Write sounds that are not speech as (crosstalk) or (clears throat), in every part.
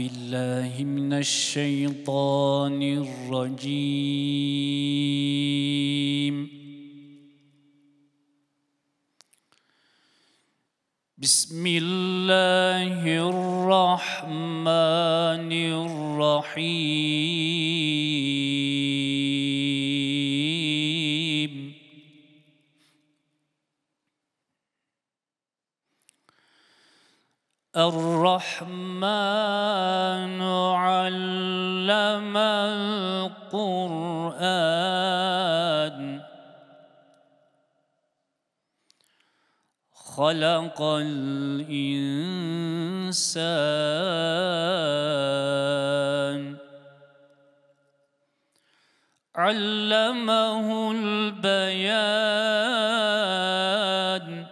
بالله من الشيطان الرجيم بسم خلق الإنسان علمه البيان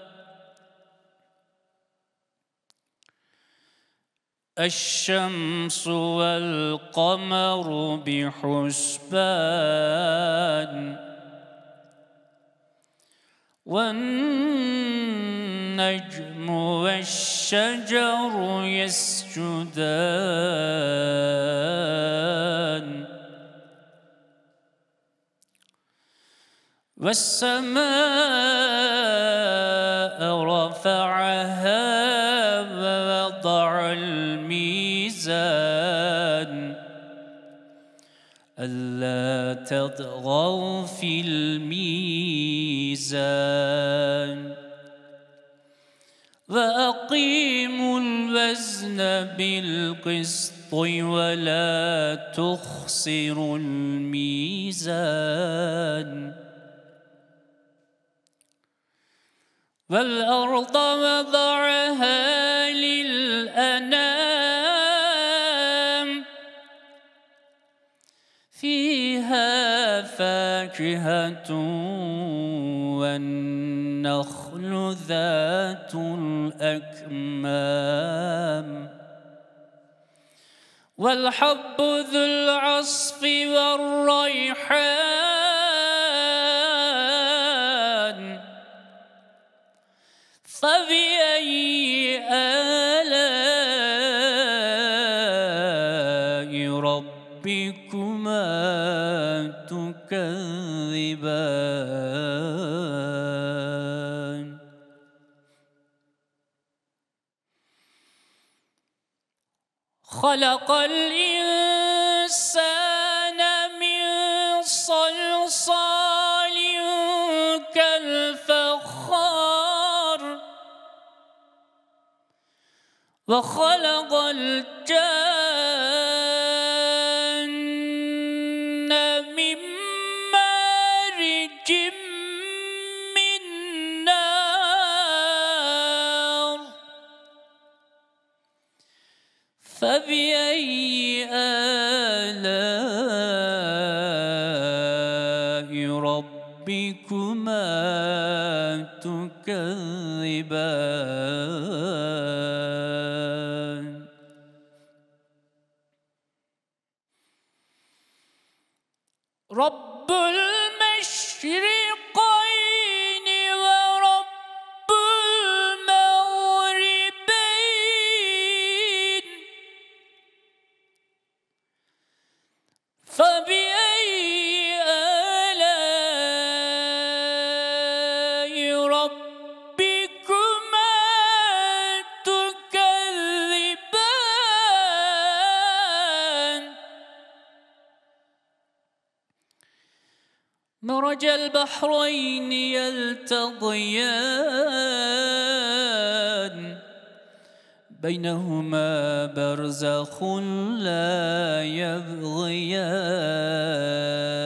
الشمس والقمر بحسبان والنجم والشجر يسجدان والسماء رفعها ووضع الميزان ألا تطغوا في الميزان وأقيموا الوزن بالقسط ولا تخسروا الميزان والأرض وضعها للأنام فيها فاكهة والنخل ذات الأكمام والحب ذو العصف والريحان فبأي آلاء ربكما تكذبان خلق الإنسان من صلصال كالفخار وخلق الجاهل فبأي آلاء ربكما تكذبان البحرين يلتقيان بينهما برزخ لا يبغيان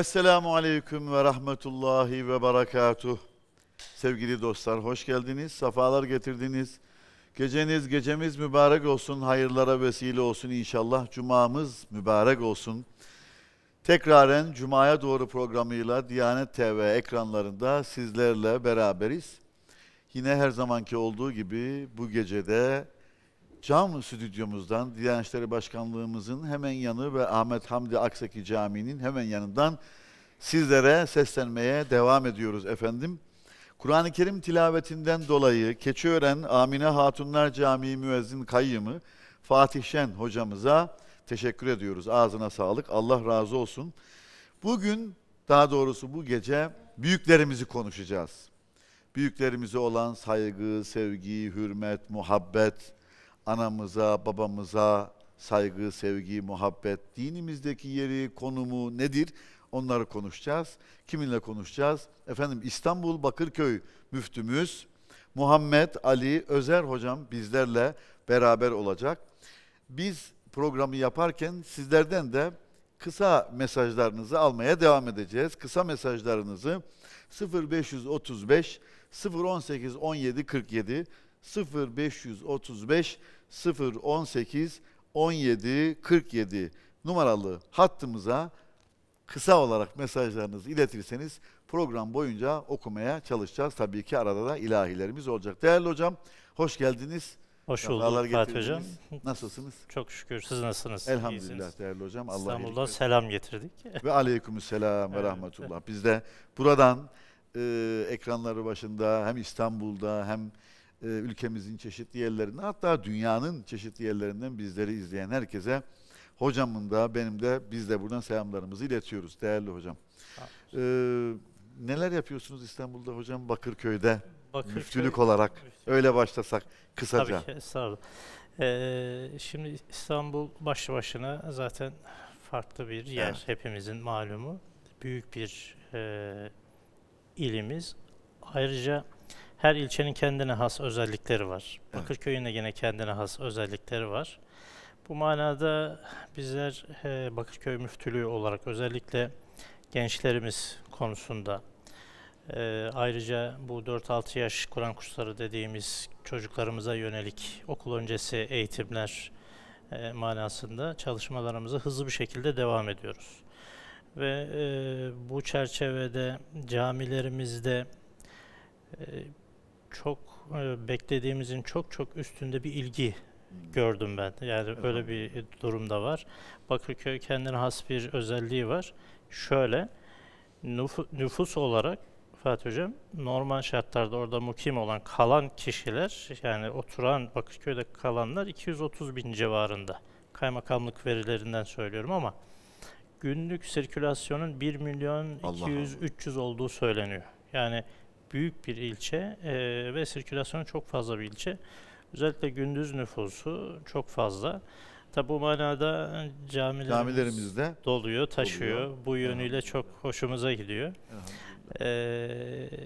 Esselamu Aleyküm ve Rahmetullahi ve Berekatuh. Sevgili dostlar hoş geldiniz, Safalar getirdiniz. Geceniz, gecemiz mübarek olsun, hayırlara vesile olsun inşallah. Cuma'mız mübarek olsun. Tekraren Cuma'ya doğru programıyla Diyanet TV ekranlarında sizlerle beraberiz. Yine her zamanki olduğu gibi bu gecede cam stüdyomuzdan Diyanet İşleri Başkanlığımızın hemen yanı ve Ahmet Hamdi Aksaki Camii'nin hemen yanından sizlere seslenmeye devam ediyoruz efendim. Kur'an-ı Kerim tilavetinden dolayı Keçiören Amine Hatunlar Camii müezzin kayyımı Fatih Şen hocamıza teşekkür ediyoruz. Ağzına sağlık. Allah razı olsun. Bugün daha doğrusu bu gece büyüklerimizi konuşacağız. Büyüklerimize olan saygı, sevgi, hürmet, muhabbet, anamıza, babamıza saygı, sevgi, muhabbet, dinimizdeki yeri, konumu nedir? Onları konuşacağız. Kiminle konuşacağız? Efendim İstanbul Bakırköy müftümüz Muhammed Ali Özer hocam bizlerle beraber olacak. Biz programı yaparken sizlerden de kısa mesajlarınızı almaya devam edeceğiz. Kısa mesajlarınızı 0535 018 17 47 0535 018 17 47 numaralı hattımıza kısa olarak mesajlarınızı iletirseniz program boyunca okumaya çalışacağız. Tabii ki arada da ilahilerimiz olacak. Değerli hocam hoş geldiniz. Hoş bulduk Fatih Hocam. Nasılsınız? Çok şükür. Siz nasılsınız? Elhamdülillah İyisiniz. değerli hocam. Allah İstanbul'da selam getirdik. Ve aleykümselam ve rahmetullah. Biz de buradan e, ekranları başında hem İstanbul'da hem e, ülkemizin çeşitli yerlerinden hatta dünyanın çeşitli yerlerinden bizleri izleyen herkese hocamın da benim de biz de buradan selamlarımızı iletiyoruz değerli hocam. Ee, neler yapıyorsunuz İstanbul'da hocam Bakırköy'de Bakırköy, müftülük olarak müftülük. öyle başlasak kısaca. Tabii ki sağ ee, şimdi İstanbul başlı başına zaten farklı bir yer evet. hepimizin malumu. Büyük bir e, ilimiz. Ayrıca her ilçenin kendine has özellikleri var. Evet. Bakırköy'ün de yine kendine has özellikleri var. Bu manada bizler e, Bakırköy Müftülüğü olarak özellikle gençlerimiz konusunda e, ayrıca bu 4-6 yaş Kur'an kursları dediğimiz çocuklarımıza yönelik okul öncesi eğitimler e, manasında çalışmalarımızı hızlı bir şekilde devam ediyoruz. Ve e, bu çerçevede camilerimizde e, çok e, beklediğimizin çok çok üstünde bir ilgi hmm. gördüm ben. Yani evet. öyle bir durumda var. Bakırköy kendine has bir özelliği var. Şöyle nüfus olarak Fatih Hocam normal şartlarda orada mukim olan kalan kişiler yani oturan Bakırköy'de kalanlar 230 bin civarında. Kaymakamlık verilerinden söylüyorum ama günlük sirkülasyonun 1 milyon 200-300 olduğu söyleniyor. Yani büyük bir ilçe e, ve sirkülasyonu çok fazla bir ilçe. Özellikle gündüz nüfusu çok fazla. Tabi bu manada camilerimiz, camilerimiz de doluyor, taşıyor. Doluyor. Bu yönüyle evet. çok hoşumuza gidiyor. Evet. Ee,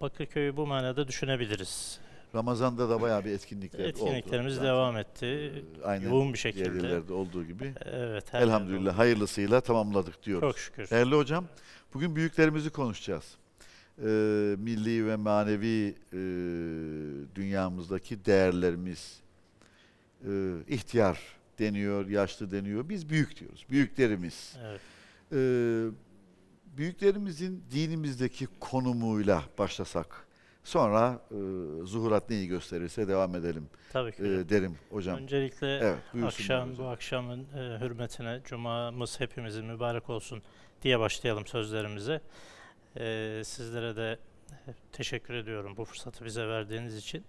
Bakırköy'ü bu manada düşünebiliriz. Ramazan'da da bayağı bir etkinlikler oldu. Etkinliklerimiz oldu. devam etti. Ee, aynen yoğun bir şekilde. Yerlerde olduğu gibi. Evet. Elhamdülillah oldu. hayırlısıyla tamamladık diyoruz. Çok şükür. Değerli hocam, bugün büyüklerimizi konuşacağız e, milli ve manevi e, dünyamızdaki değerlerimiz e, ihtiyar deniyor, yaşlı deniyor. Biz büyük diyoruz, büyüklerimiz. Evet. E, büyüklerimizin dinimizdeki konumuyla başlasak, sonra e, zuhurat neyi gösterirse devam edelim Tabii ki. E, derim hocam. Öncelikle evet, akşam bu akşamın e, hürmetine, cumamız hepimizin mübarek olsun diye başlayalım sözlerimize. Ee, sizlere de teşekkür ediyorum bu fırsatı bize verdiğiniz için.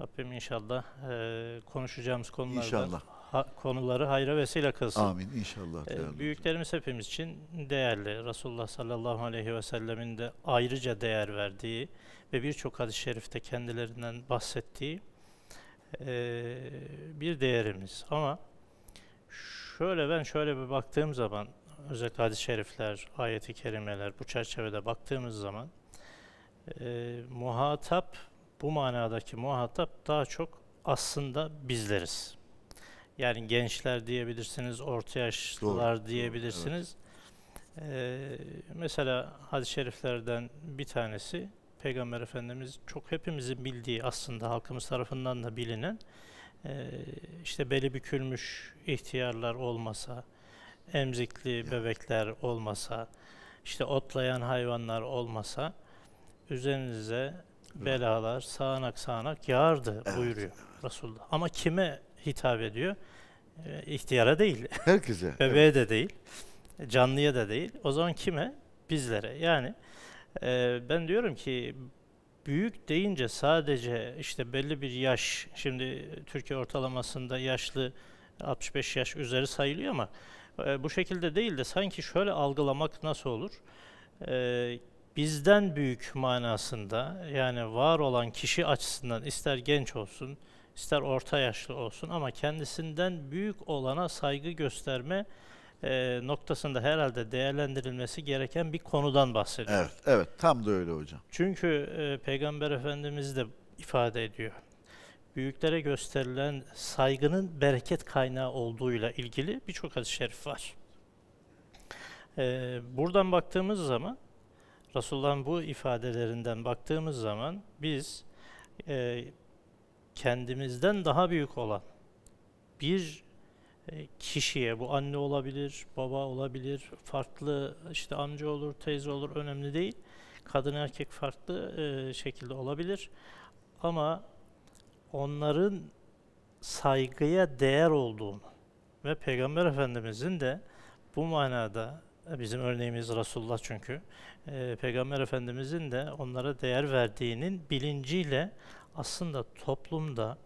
Rabbim inşallah e, konuşacağımız konularda inşallah. Ha, konuları hayra vesile kılsın. Amin inşallah. E, büyüklerimiz hocam. hepimiz için değerli. Resulullah sallallahu aleyhi ve sellemin de ayrıca değer verdiği ve birçok hadis-i şerifte kendilerinden bahsettiği e, bir değerimiz. Ama şöyle ben şöyle bir baktığım zaman özellikle hadis-i şerifler, ayeti kerimeler bu çerçevede baktığımız zaman e, muhatap bu manadaki muhatap daha çok aslında bizleriz. Yani gençler diyebilirsiniz, orta yaşlılar doğru, diyebilirsiniz. Doğru, evet. ee, mesela hadis-i şeriflerden bir tanesi Peygamber Efendimiz çok hepimizin bildiği aslında halkımız tarafından da bilinen e, işte beli bükülmüş ihtiyarlar olmasa, emzikli bebekler olmasa, işte otlayan hayvanlar olmasa üzerinize belalar sağanak sağanak yağardı evet, buyuruyor evet. Resulullah. Ama kime hitap ediyor? E, ihtiyara değil. (laughs) Herkese. Bebeğe evet. de değil. Canlıya da değil. O zaman kime? Bizlere. Yani e, ben diyorum ki büyük deyince sadece işte belli bir yaş, şimdi Türkiye ortalamasında yaşlı 65 yaş üzeri sayılıyor ama ee, bu şekilde değil de sanki şöyle algılamak nasıl olur? E, bizden büyük manasında yani var olan kişi açısından ister genç olsun, ister orta yaşlı olsun ama kendisinden büyük olana saygı gösterme e, noktasında herhalde değerlendirilmesi gereken bir konudan bahsediyoruz. Evet, evet tam da öyle hocam. Çünkü e, Peygamber Efendimiz de ifade ediyor büyüklere gösterilen saygının bereket kaynağı olduğuyla ilgili birçok hadis-i şerif var. Ee, buradan baktığımız zaman, Resulullah'ın bu ifadelerinden baktığımız zaman biz e, kendimizden daha büyük olan bir e, kişiye, bu anne olabilir, baba olabilir, farklı işte amca olur, teyze olur önemli değil. Kadın erkek farklı e, şekilde olabilir. Ama onların saygıya değer olduğunu ve Peygamber Efendimizin de bu manada e, bizim örneğimiz Resulullah çünkü e, Peygamber Efendimizin de onlara değer verdiğinin bilinciyle aslında toplumda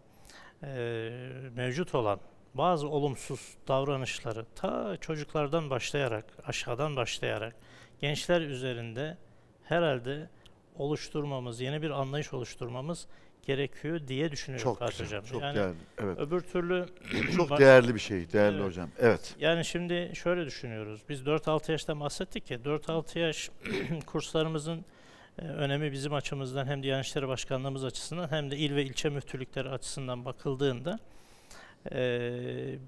e, mevcut olan bazı olumsuz davranışları ta çocuklardan başlayarak aşağıdan başlayarak gençler üzerinde herhalde oluşturmamız, yeni bir anlayış oluşturmamız gerekiyor diye düşünüyorum. çok güzel, hocam. Çok yani değerli. Evet. Öbür türlü (clears throat) çok bak, değerli bir şey, değerli evet. hocam. Evet. Yani şimdi şöyle düşünüyoruz. Biz 4-6 yaşta bahsettik ya 4-6 yaş (clears throat) kurslarımızın e, önemi bizim açımızdan hem Diyanet İşleri Başkanlığımız açısından hem de il ve ilçe müftülükleri açısından bakıldığında e,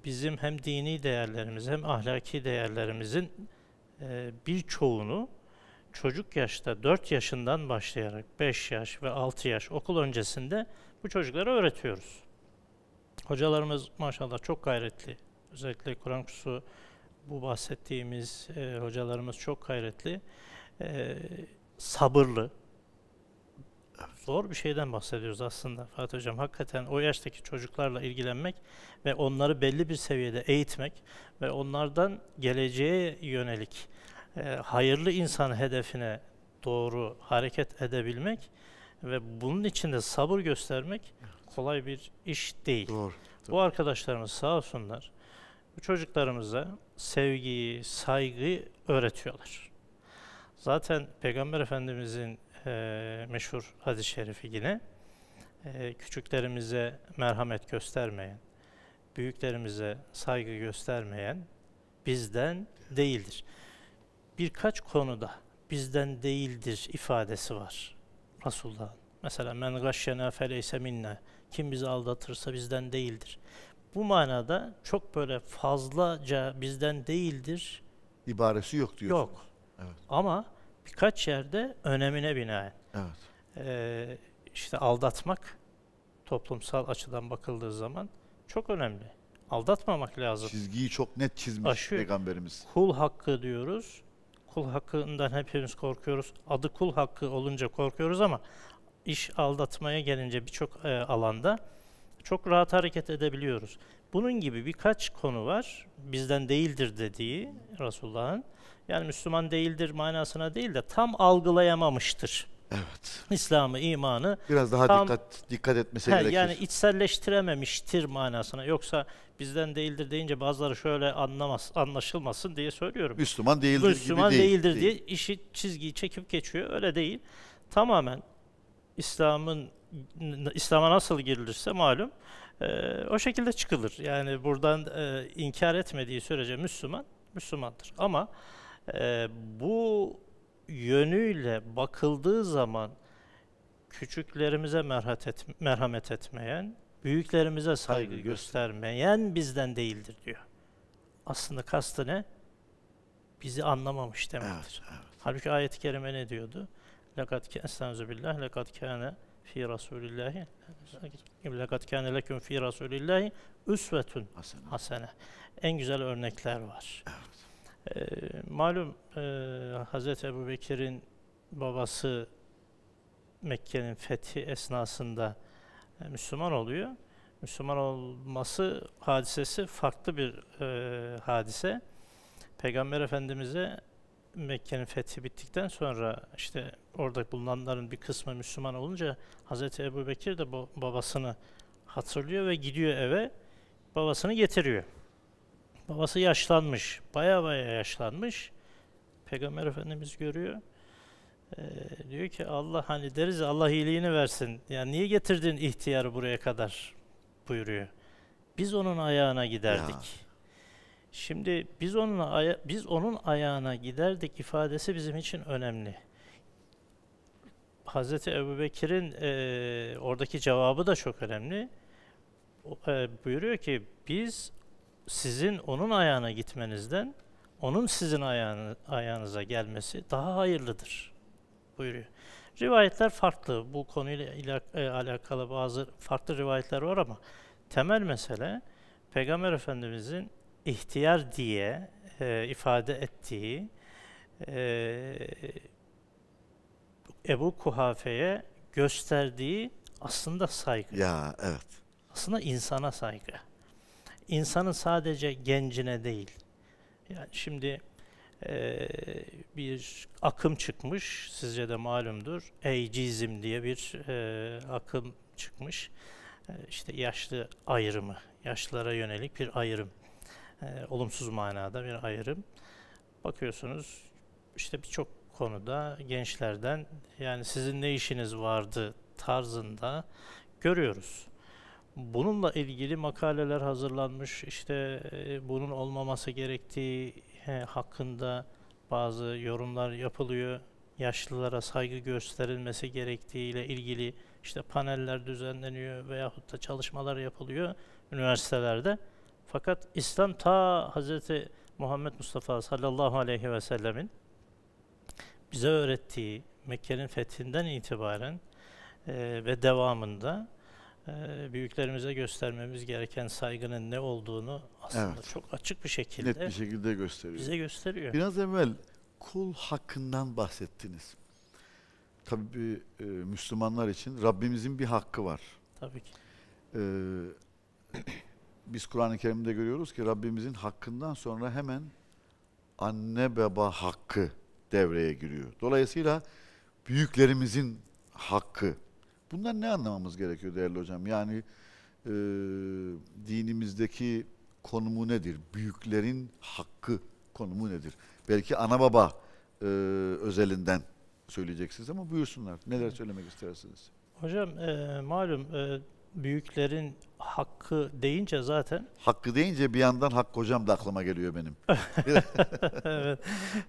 bizim hem dini değerlerimiz hem ahlaki değerlerimizin e, birçoğunu çocuk yaşta 4 yaşından başlayarak 5 yaş ve 6 yaş okul öncesinde bu çocuklara öğretiyoruz. Hocalarımız maşallah çok gayretli. Özellikle Kur'an kursu bu bahsettiğimiz e, hocalarımız çok gayretli, e, sabırlı. Zor bir şeyden bahsediyoruz aslında Fatih Hocam. Hakikaten o yaştaki çocuklarla ilgilenmek ve onları belli bir seviyede eğitmek ve onlardan geleceğe yönelik e, hayırlı insan hedefine doğru hareket edebilmek ve bunun içinde sabır göstermek kolay bir iş değil. Doğru. Bu arkadaşlarımız sağ olsunlar. Bu çocuklarımıza sevgiyi, saygıyı öğretiyorlar. Zaten Peygamber Efendimizin e, meşhur hadis-i şerifi yine e, küçüklerimize merhamet göstermeyen, büyüklerimize saygı göstermeyen bizden değildir birkaç konuda bizden değildir ifadesi var Resulullah'ın. Mesela men gaşşena feleyse minna. Kim bizi aldatırsa bizden değildir. Bu manada çok böyle fazlaca bizden değildir. ibaresi yok diyorsunuz. Yok. Evet. Ama birkaç yerde önemine binaen. Evet. Ee, işte aldatmak toplumsal açıdan bakıldığı zaman çok önemli. Aldatmamak lazım. Çizgiyi çok net çizmiş Aşıyor. peygamberimiz. Kul hakkı diyoruz kul hakkından hepimiz korkuyoruz. Adı kul hakkı olunca korkuyoruz ama iş aldatmaya gelince birçok e, alanda çok rahat hareket edebiliyoruz. Bunun gibi birkaç konu var. Bizden değildir dediği Resulullah'ın. Yani Müslüman değildir manasına değil de tam algılayamamıştır. Evet. İslam'ı, imanı biraz daha tam, dikkat dikkat etmesi he, gerekir. Yani içselleştirememiştir manasına. Yoksa bizden değildir deyince bazıları şöyle anlamaz, anlaşılmasın diye söylüyorum. Müslüman değildir Müslüman gibi değildir değil, diye işi çizgiyi çekip geçiyor. Öyle değil. Tamamen İslam'ın İslam'a nasıl girilirse malum e, o şekilde çıkılır. Yani buradan e, inkar etmediği sürece Müslüman Müslümandır. Ama e, bu yönüyle bakıldığı zaman küçüklerimize merhamet, et, merhamet etmeyen, büyüklerimize saygı göstermeyen bizden değildir diyor. Aslında kastı ne? Bizi anlamamış demektir. Evet, evet. Halbuki ayet-i kerime ne diyordu? Lekat estenzu billah lekat kana fi rasulillahi lekat kana lekum fi rasulillahi üsvetun hasene. En güzel örnekler var. Evet malum e, Hz. Ebu Bekir'in babası Mekke'nin fethi esnasında e, Müslüman oluyor. Müslüman olması hadisesi farklı bir e, hadise. Peygamber Efendimiz'e Mekke'nin fethi bittikten sonra işte orada bulunanların bir kısmı Müslüman olunca Hazreti Ebu Bekir de babasını hatırlıyor ve gidiyor eve babasını getiriyor. Babası yaşlanmış. Baya baya yaşlanmış. Peygamber Efendimiz görüyor. Ee, diyor ki Allah hani deriz Allah iyiliğini versin. Yani niye getirdin ihtiyarı buraya kadar buyuruyor. Biz onun ayağına giderdik. Ya. Şimdi biz onun aya- biz onun ayağına giderdik ifadesi bizim için önemli. Hazreti Ebubekir'in e, oradaki cevabı da çok önemli. O, e, buyuruyor ki biz sizin onun ayağına gitmenizden onun sizin ayağınıza gelmesi daha hayırlıdır buyuruyor. Rivayetler farklı. Bu konuyla e, alakalı bazı farklı rivayetler var ama temel mesele Peygamber Efendimizin ihtiyar diye e, ifade ettiği e, Ebu Kuhafe'ye gösterdiği aslında saygı. Ya evet. Aslında insana saygı insanın sadece gencine değil. Yani şimdi e, bir akım çıkmış, sizce de malumdur. Ageism diye bir e, akım çıkmış. E, işte yaşlı ayrımı, yaşlılara yönelik bir ayrım. E, olumsuz manada bir ayrım. Bakıyorsunuz işte birçok konuda gençlerden yani sizin ne işiniz vardı tarzında görüyoruz bununla ilgili makaleler hazırlanmış. işte e, bunun olmaması gerektiği hakkında bazı yorumlar yapılıyor. Yaşlılara saygı gösterilmesi gerektiğiyle ilgili işte paneller düzenleniyor veyahut da çalışmalar yapılıyor üniversitelerde. Fakat İslam ta Hz. Muhammed Mustafa sallallahu aleyhi ve sellemin bize öğrettiği Mekke'nin fethinden itibaren e, ve devamında ee, büyüklerimize göstermemiz gereken saygının ne olduğunu aslında evet. çok açık bir şekilde net bir şekilde gösteriyor. Bize gösteriyor. Biraz evvel kul hakkından bahsettiniz. Tabii e, Müslümanlar için Rabbimizin bir hakkı var. Tabii ki. E, (clears throat) biz Kur'an-ı Kerim'de görüyoruz ki Rabbimizin hakkından sonra hemen anne baba hakkı devreye giriyor. Dolayısıyla büyüklerimizin hakkı Bundan ne anlamamız gerekiyor değerli hocam? Yani e, dinimizdeki konumu nedir? Büyüklerin hakkı konumu nedir? Belki ana baba e, özelinden söyleyeceksiniz ama buyursunlar. Neler söylemek istersiniz? Hocam e, malum e, büyüklerin hakkı deyince zaten. Hakkı deyince bir yandan hak kocam da aklıma geliyor benim. (laughs) evet.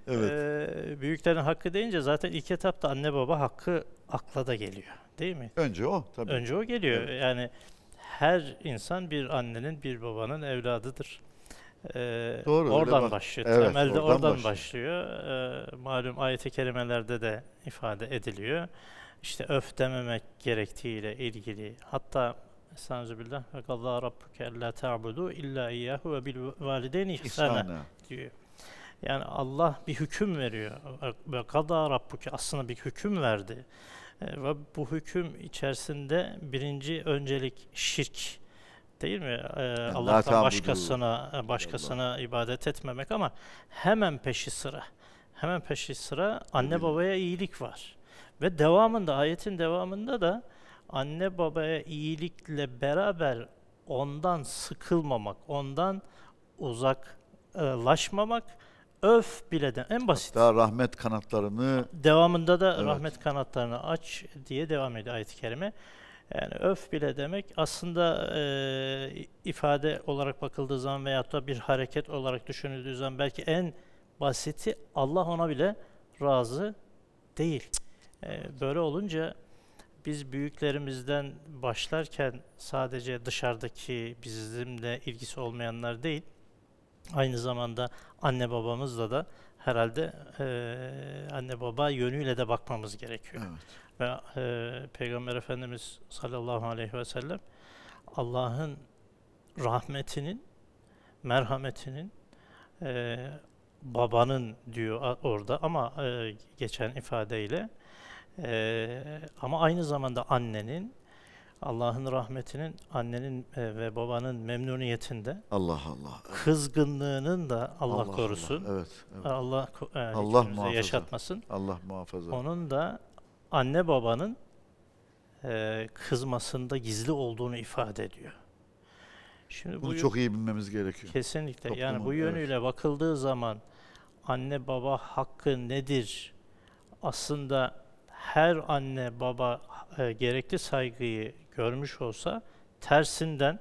evet. Ee, büyüklerin hakkı deyince zaten ilk etapta anne baba hakkı akla da geliyor. Değil mi? Önce o tabii. Önce o geliyor. Evet. Yani her insan bir annenin, bir babanın evladıdır. Ee, Doğru. Oradan bak. başlıyor. Evet, Temelde oradan, oradan başlıyor. başlıyor. Ee, malum ayet-i kerimelerde de ifade ediliyor işte öf dememek gerektiğiyle ilgili hatta Estağfirullah ve Allah rabbuke la ta'budu illa iyyahu ve bil valideyni ihsana diyor. Yani Allah bir hüküm veriyor. Ve kada rabbuke aslında bir hüküm verdi. E, ve bu hüküm içerisinde birinci öncelik şirk değil mi? Ee, yani Allah'tan başkasına e, başkasına Allah. ibadet etmemek ama hemen peşi sıra. Hemen peşi sıra anne babaya iyilik var. Ve devamında, ayetin devamında da anne babaya iyilikle beraber ondan sıkılmamak, ondan uzaklaşmamak, öf bile de en basit. Hatta rahmet kanatlarını devamında da evet. rahmet kanatlarını aç diye devam ediyor ayet-i kerime. Yani öf bile demek aslında e, ifade olarak bakıldığı zaman veyahut da bir hareket olarak düşünüldüğü zaman belki en basiti Allah ona bile razı değil. Ee, böyle olunca biz büyüklerimizden başlarken sadece dışarıdaki bizimle ilgisi olmayanlar değil, aynı zamanda anne babamızla da herhalde e, anne baba yönüyle de bakmamız gerekiyor. Evet. Ve e, Peygamber Efendimiz sallallahu aleyhi ve sellem Allah'ın rahmetinin, merhametinin, e, babanın diyor orada ama e, geçen ifadeyle ee, ama aynı zamanda annenin, Allah'ın rahmetinin, annenin e, ve babanın memnuniyetinde. Allah Allah. Kızgınlığının da Allah, Allah korusun. Allah, evet, evet. Allah, e, Allah muhafaza. yaşatmasın. Allah muhafaza. Onun da anne babanın e, kızmasında gizli olduğunu ifade ediyor. Şimdi Bunu bu çok iyi bilmemiz gerekiyor. Kesinlikle. Toplumun, yani bu yönüyle evet. bakıldığı zaman anne baba hakkı nedir? Aslında her anne baba e, gerekli saygıyı görmüş olsa tersinden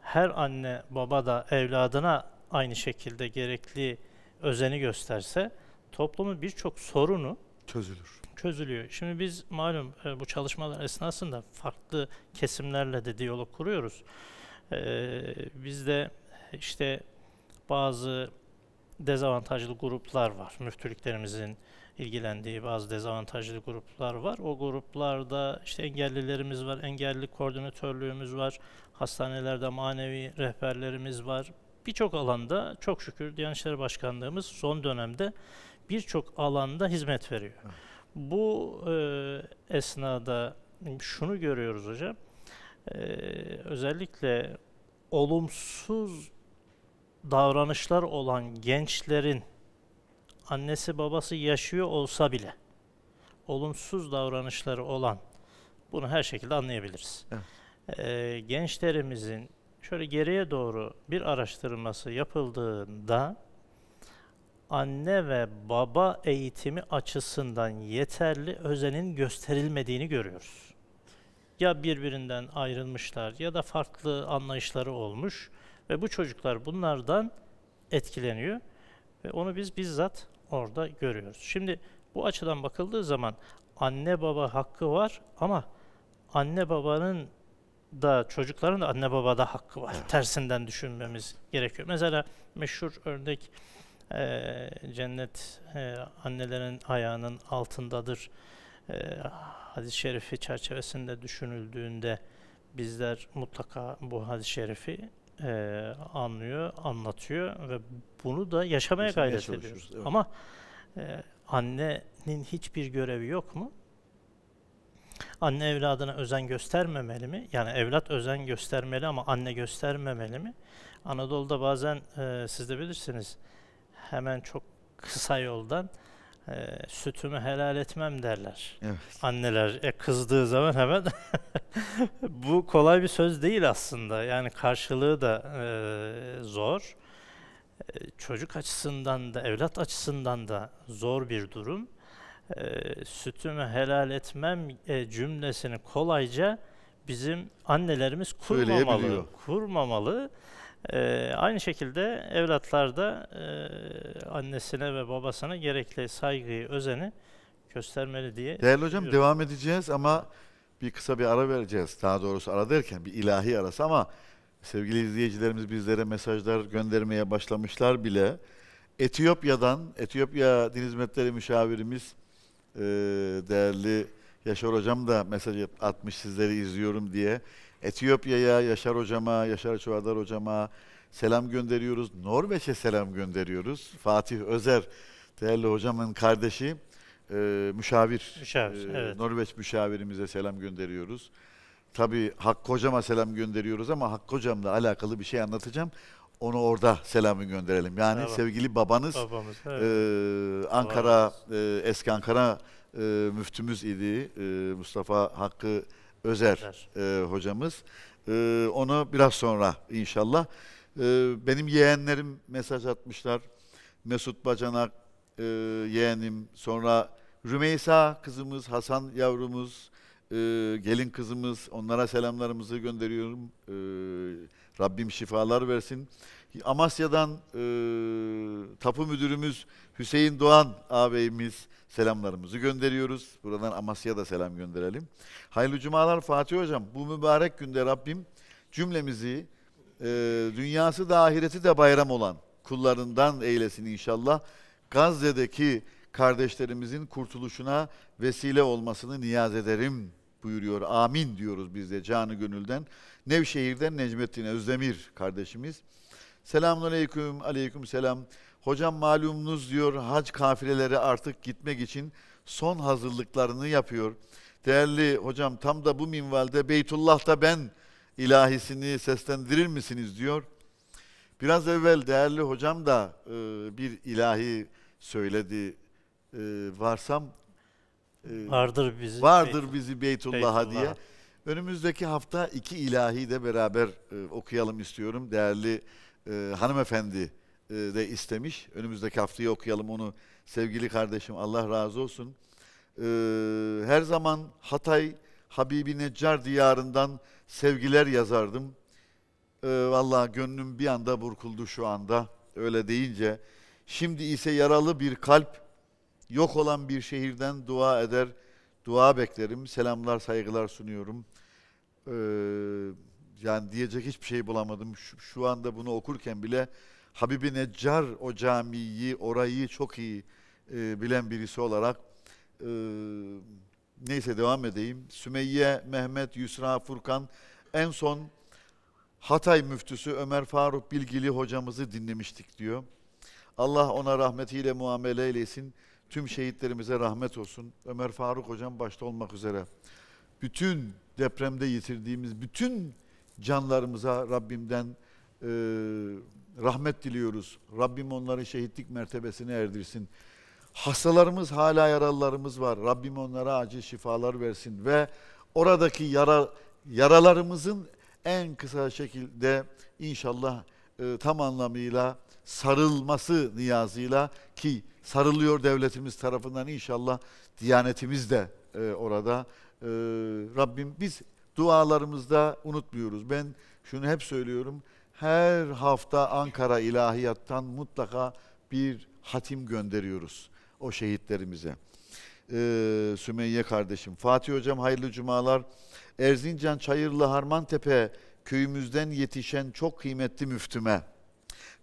her anne baba da evladına aynı şekilde gerekli özeni gösterse toplumun birçok sorunu çözülür. Çözülüyor. Şimdi biz malum e, bu çalışmalar esnasında farklı kesimlerle de diyalog kuruyoruz. E, biz de işte bazı dezavantajlı gruplar var müftülüklerimizin ilgilendiği bazı dezavantajlı gruplar var. O gruplarda işte engellilerimiz var, engelli koordinatörlüğümüz var, hastanelerde manevi rehberlerimiz var. Birçok alanda çok şükür Diyanet İşleri Başkanlığımız son dönemde birçok alanda hizmet veriyor. Bu e, esnada şunu görüyoruz hocam. E, özellikle olumsuz davranışlar olan gençlerin annesi babası yaşıyor olsa bile olumsuz davranışları olan bunu her şekilde anlayabiliriz. Evet. Ee, gençlerimizin şöyle geriye doğru bir araştırması yapıldığında anne ve baba eğitimi açısından yeterli özenin gösterilmediğini görüyoruz. Ya birbirinden ayrılmışlar ya da farklı anlayışları olmuş ve bu çocuklar bunlardan etkileniyor ve onu biz bizzat orada görüyoruz. Şimdi bu açıdan bakıldığı zaman anne baba hakkı var ama anne babanın da çocukların da anne babada hakkı var. Tersinden düşünmemiz gerekiyor. Mesela meşhur örnek e, cennet e, annelerin ayağının altındadır. E, hadis-i şerifi çerçevesinde düşünüldüğünde bizler mutlaka bu hadis-i şerifi e, anlıyor, anlatıyor ve bunu da yaşamaya gayret ediyoruz. evet. Ama e, annenin hiçbir görevi yok mu? Anne evladına özen göstermemeli mi? Yani evlat özen göstermeli ama anne göstermemeli mi? Anadolu'da bazen e, siz de bilirsiniz hemen çok kısa yoldan e, sütümü helal etmem derler. Evet. Anneler e, kızdığı zaman hemen (laughs) bu kolay bir söz değil aslında. Yani karşılığı da e, zor. E, çocuk açısından da evlat açısından da zor bir durum. E, sütümü helal etmem e, cümlesini kolayca bizim annelerimiz kurmamalı. Kurmamalı. E, aynı şekilde evlatlar da e, annesine ve babasına gerekli saygıyı, özeni göstermeli diye. Değerli hocam devam edeceğiz ama bir kısa bir ara vereceğiz. Daha doğrusu ara derken bir ilahi arası ama sevgili izleyicilerimiz bizlere mesajlar göndermeye başlamışlar bile. Etiyopya'dan, Etiyopya Din Hizmetleri Müşavirimiz e, değerli Yaşar Hocam da mesaj atmış sizleri izliyorum diye. Etiyopya'ya, Yaşar Hocama, Yaşar Çuvardar Hocama selam gönderiyoruz. Norveç'e selam gönderiyoruz. Fatih Özer, değerli hocamın kardeşi, e, müşavir. Müşavir, e, evet. Norveç müşavirimize selam gönderiyoruz. Tabii Hakkı Hocam'a selam gönderiyoruz ama Hakkı Hocam'la alakalı bir şey anlatacağım. Onu orada selamı gönderelim. Yani Merhaba. sevgili babanız, Babamız, evet. e, Ankara, e, eski Ankara e, müftümüz idi. E, Mustafa Hakkı Özer, Özer. E, hocamız. E, onu biraz sonra inşallah. E, benim yeğenlerim mesaj atmışlar. Mesut Bacanak e, yeğenim, sonra Rümeysa kızımız, Hasan yavrumuz, e, gelin kızımız onlara selamlarımızı gönderiyorum. E, Rabbim şifalar versin. Amasya'dan e, tapu müdürümüz Hüseyin Doğan ağabeyimiz selamlarımızı gönderiyoruz. Buradan Amasya'ya da selam gönderelim. Hayırlı cumalar Fatih Hocam. Bu mübarek günde Rabbim cümlemizi e, dünyası da ahireti de bayram olan kullarından eylesin inşallah. Gazze'deki kardeşlerimizin kurtuluşuna vesile olmasını niyaz ederim buyuruyor. Amin diyoruz biz de canı gönülden. Nevşehir'den Necmettin Özdemir kardeşimiz. Selamun aleyküm, aleyküm selam. Hocam malumunuz diyor hac kafileleri artık gitmek için son hazırlıklarını yapıyor. Değerli hocam tam da bu minvalde Beytullah'ta ben ilahisini seslendirir misiniz diyor. Biraz evvel değerli hocam da e, bir ilahi söyledi e, varsam. E, vardır bizi. Vardır Beyt, bizi Beytullah'a diye. Önümüzdeki hafta iki ilahi de beraber e, okuyalım istiyorum değerli e, hanımefendi e, de istemiş. Önümüzdeki haftayı okuyalım onu sevgili kardeşim Allah razı olsun. E, her zaman Hatay Habibi Neccar diyarından sevgiler yazardım. E, Valla gönlüm bir anda burkuldu şu anda öyle deyince. Şimdi ise yaralı bir kalp yok olan bir şehirden dua eder, dua beklerim. Selamlar, saygılar sunuyorum. Ee, yani diyecek hiçbir şey bulamadım. Şu, şu anda bunu okurken bile Habibi Neccar o camiyi, orayı çok iyi e, bilen birisi olarak e, neyse devam edeyim. Sümeyye, Mehmet, Yusra, Furkan en son Hatay müftüsü Ömer Faruk Bilgili hocamızı dinlemiştik diyor. Allah ona rahmetiyle muamele eylesin. Tüm şehitlerimize rahmet olsun. Ömer Faruk hocam başta olmak üzere. Bütün depremde yitirdiğimiz bütün canlarımıza Rabbimden e, rahmet diliyoruz. Rabbim onları şehitlik mertebesine erdirsin. Hastalarımız hala yaralılarımız var. Rabbim onlara acil şifalar versin ve oradaki yara, yaralarımızın en kısa şekilde inşallah e, tam anlamıyla sarılması niyazıyla ki sarılıyor devletimiz tarafından inşallah Diyanetimiz de e, orada. E, Rabbim biz dualarımızda unutmuyoruz. Ben şunu hep söylüyorum. Her hafta Ankara İlahiyat'tan mutlaka bir hatim gönderiyoruz o şehitlerimize. Ee, Sümeyye kardeşim, Fatih hocam hayırlı cumalar. Erzincan Çayırlı Harmantepe köyümüzden yetişen çok kıymetli müftüme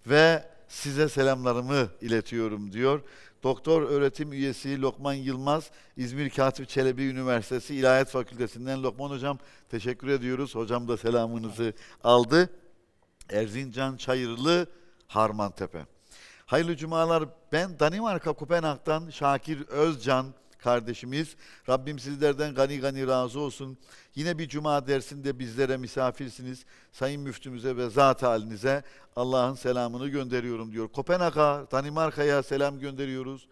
ve size selamlarımı iletiyorum diyor. Doktor öğretim üyesi Lokman Yılmaz, İzmir Katip Çelebi Üniversitesi İlahiyat Fakültesinden Lokman Hocam teşekkür ediyoruz. Hocam da selamınızı aldı. Erzincan Çayırlı Harmantepe. Hayırlı cumalar. Ben Danimarka Kopenhag'dan Şakir Özcan kardeşimiz. Rabbim sizlerden gani gani razı olsun. Yine bir cuma dersinde bizlere misafirsiniz. Sayın müftümüze ve zat halinize Allah'ın selamını gönderiyorum diyor. Kopenhag'a, Danimarka'ya selam gönderiyoruz.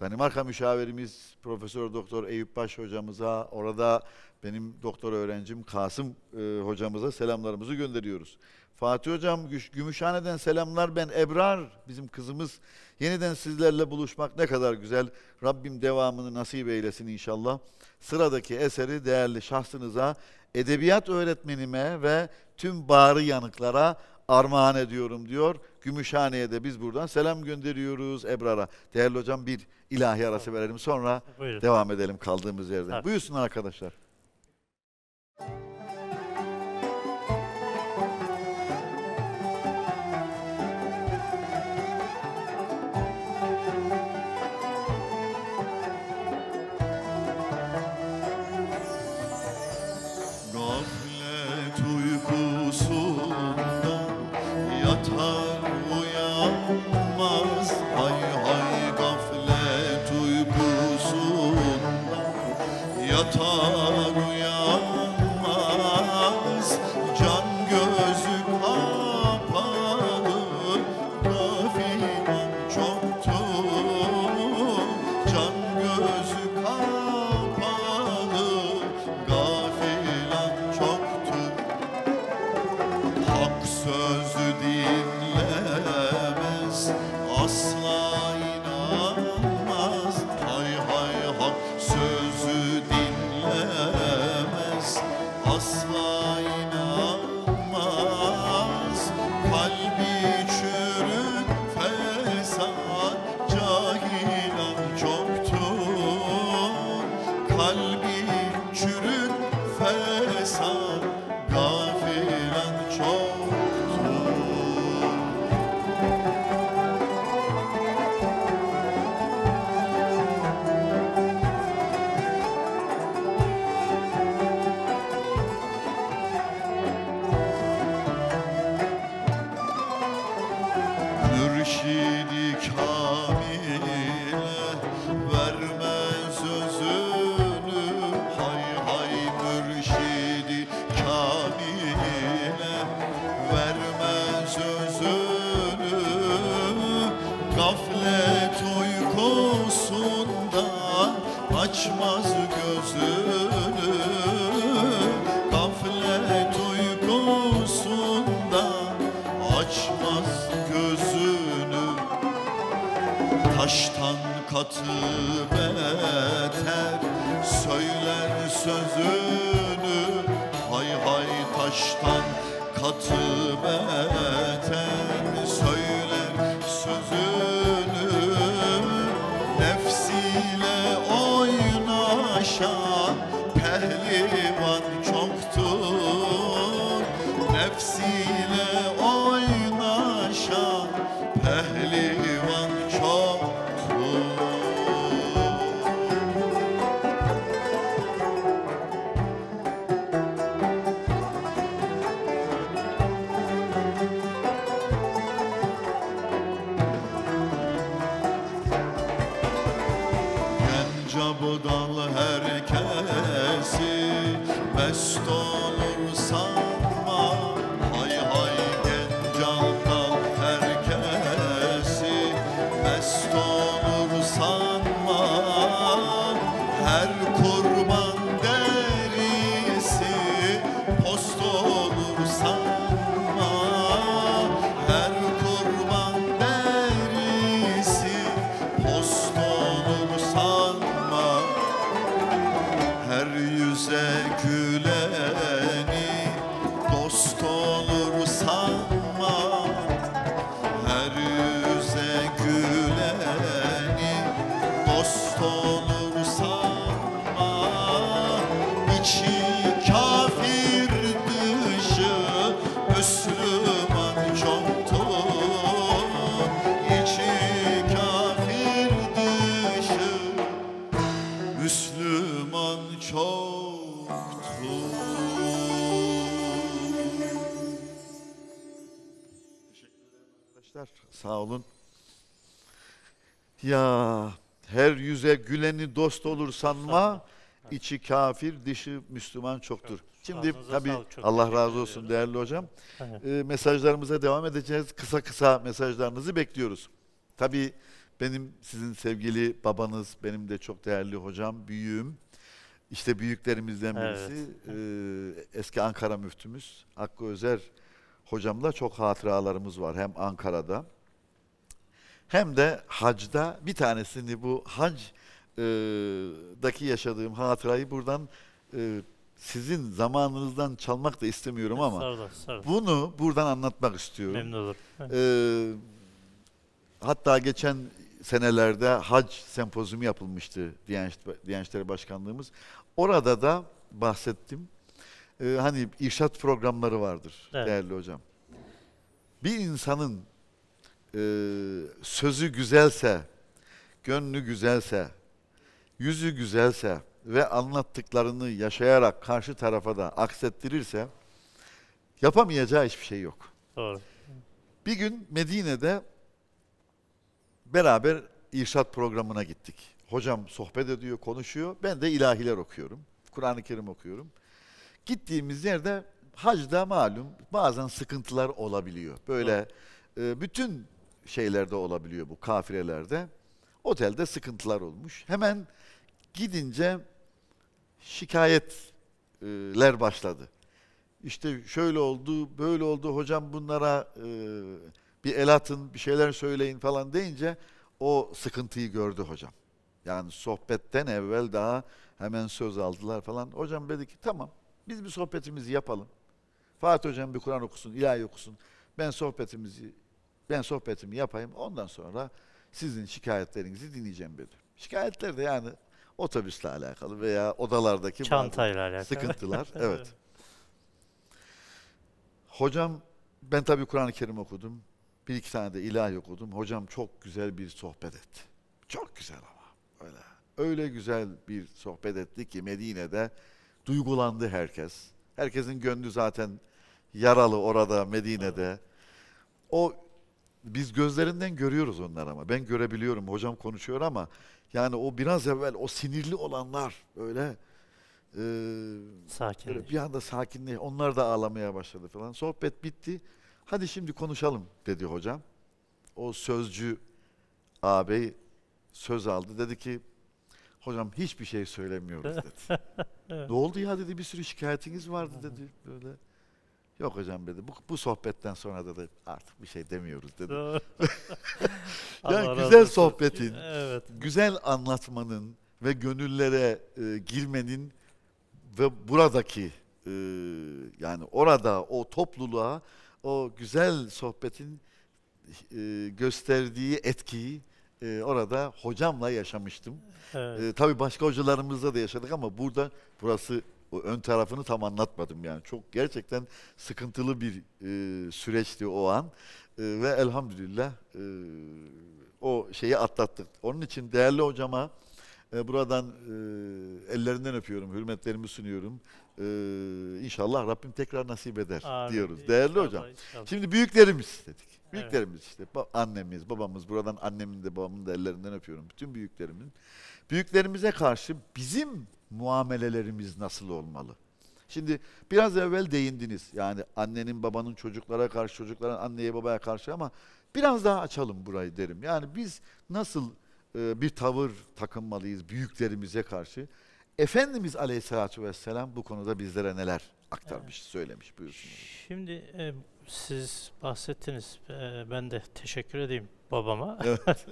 Danimarka müşavirimiz Profesör Doktor Eyüp Baş hocamıza, orada benim doktor öğrencim Kasım e, hocamıza selamlarımızı gönderiyoruz. Fatih Hocam Gümüşhane'den selamlar ben Ebrar bizim kızımız yeniden sizlerle buluşmak ne kadar güzel Rabbim devamını nasip eylesin inşallah sıradaki eseri değerli şahsınıza edebiyat öğretmenime ve tüm bağrı yanıklara armağan ediyorum diyor Gümüşhane'ye de biz buradan selam gönderiyoruz Ebrar'a değerli hocam bir ilahi arası verelim sonra Buyurun. devam edelim kaldığımız yerden evet. buyursunlar arkadaşlar. Thank Ya her yüze güleni dost olur sanma. İçi kafir, dişi Müslüman çoktur. Şimdi tabii Allah razı olsun değerli hocam. E, mesajlarımıza devam edeceğiz. Kısa kısa mesajlarınızı bekliyoruz. Tabii benim sizin sevgili babanız, benim de çok değerli hocam, büyüğüm. İşte büyüklerimizden birisi evet. e, eski Ankara müftümüz Hakkı Özer hocamla çok hatıralarımız var. Hem Ankara'da hem de hacda bir tanesini bu hacdaki e, yaşadığım hatırayı buradan e, sizin zamanınızdan çalmak da istemiyorum ama sarı, sarı. bunu buradan anlatmak istiyorum. Memnun olurum. Ee, hatta geçen senelerde hac sempozyumu yapılmıştı Diyanet, Diyanet Başkanlığımız. Orada da bahsettim. Ee, hani irşat programları vardır evet. değerli hocam. Bir insanın e, sözü güzelse, gönlü güzelse, yüzü güzelse ve anlattıklarını yaşayarak karşı tarafa da aksettirirse yapamayacağı hiçbir şey yok. Doğru. Bir gün Medine'de beraber irşat programına gittik. Hocam sohbet ediyor, konuşuyor. Ben de ilahiler okuyorum. Kur'an-ı Kerim okuyorum. Gittiğimiz yerde hacda malum bazen sıkıntılar olabiliyor. Böyle e, bütün şeylerde olabiliyor bu kafirelerde. Otelde sıkıntılar olmuş. Hemen gidince şikayetler başladı. İşte şöyle oldu, böyle oldu hocam bunlara e, bir el atın, bir şeyler söyleyin falan deyince o sıkıntıyı gördü hocam. Yani sohbetten evvel daha hemen söz aldılar falan. Hocam dedi ki tamam biz bir sohbetimizi yapalım. Fatih hocam bir Kur'an okusun, ilahi okusun. Ben sohbetimizi ben sohbetimi yapayım. Ondan sonra sizin şikayetlerinizi dinleyeceğim Bedir. Şikayetler de yani otobüsle alakalı veya odalardaki çantayla alakalı sıkıntılar. (laughs) evet. Hocam ben tabii Kur'an-ı Kerim okudum. Bir iki tane de ilah okudum. Hocam çok güzel bir sohbet etti. Çok güzel ama öyle. Öyle güzel bir sohbet etti ki Medine'de duygulandı herkes. Herkesin gönlü zaten yaralı orada Medine'de. O biz gözlerinden görüyoruz onlar ama. Ben görebiliyorum. Hocam konuşuyor ama yani o biraz evvel o sinirli olanlar böyle e, Sakinleş. bir anda sakinleş. Onlar da ağlamaya başladı falan. Sohbet bitti. Hadi şimdi konuşalım dedi hocam. O sözcü ağabey söz aldı. Dedi ki hocam hiçbir şey söylemiyoruz (laughs) dedi. evet. Ne oldu ya dedi bir sürü şikayetiniz vardı dedi böyle. Yok hocam dedi bu, bu sohbetten sonra da, da artık bir şey demiyoruz dedi. (laughs) yani (laughs) güzel sohbetin, evet. güzel anlatmanın ve gönüllere e, girmenin ve buradaki e, yani orada o topluluğa o güzel sohbetin e, gösterdiği etkiyi e, orada hocamla yaşamıştım. Evet. E, tabii başka hocalarımızla da yaşadık ama burada burası o ön tarafını tam anlatmadım yani. Çok gerçekten sıkıntılı bir e, süreçti o an. E, ve elhamdülillah e, o şeyi atlattık. Onun için değerli hocama e, buradan e, ellerinden öpüyorum, hürmetlerimi sunuyorum. E, inşallah Rabbim tekrar nasip eder Amin. diyoruz. Değerli inşallah, hocam. Inşallah. Şimdi büyüklerimiz dedik. Büyüklerimiz evet. işte annemiz, babamız, buradan annemin de babamın da ellerinden öpüyorum. Bütün büyüklerimin. Büyüklerimize karşı bizim muamelelerimiz nasıl olmalı? Şimdi biraz evvel değindiniz. Yani annenin babanın çocuklara karşı, çocukların anneye babaya karşı ama biraz daha açalım burayı derim. Yani biz nasıl e, bir tavır takınmalıyız büyüklerimize karşı? Efendimiz Aleyhisselatü Vesselam bu konuda bizlere neler aktarmış, evet. söylemiş buyursunuz. Şimdi e, siz bahsettiniz. Ee, ben de teşekkür edeyim babama.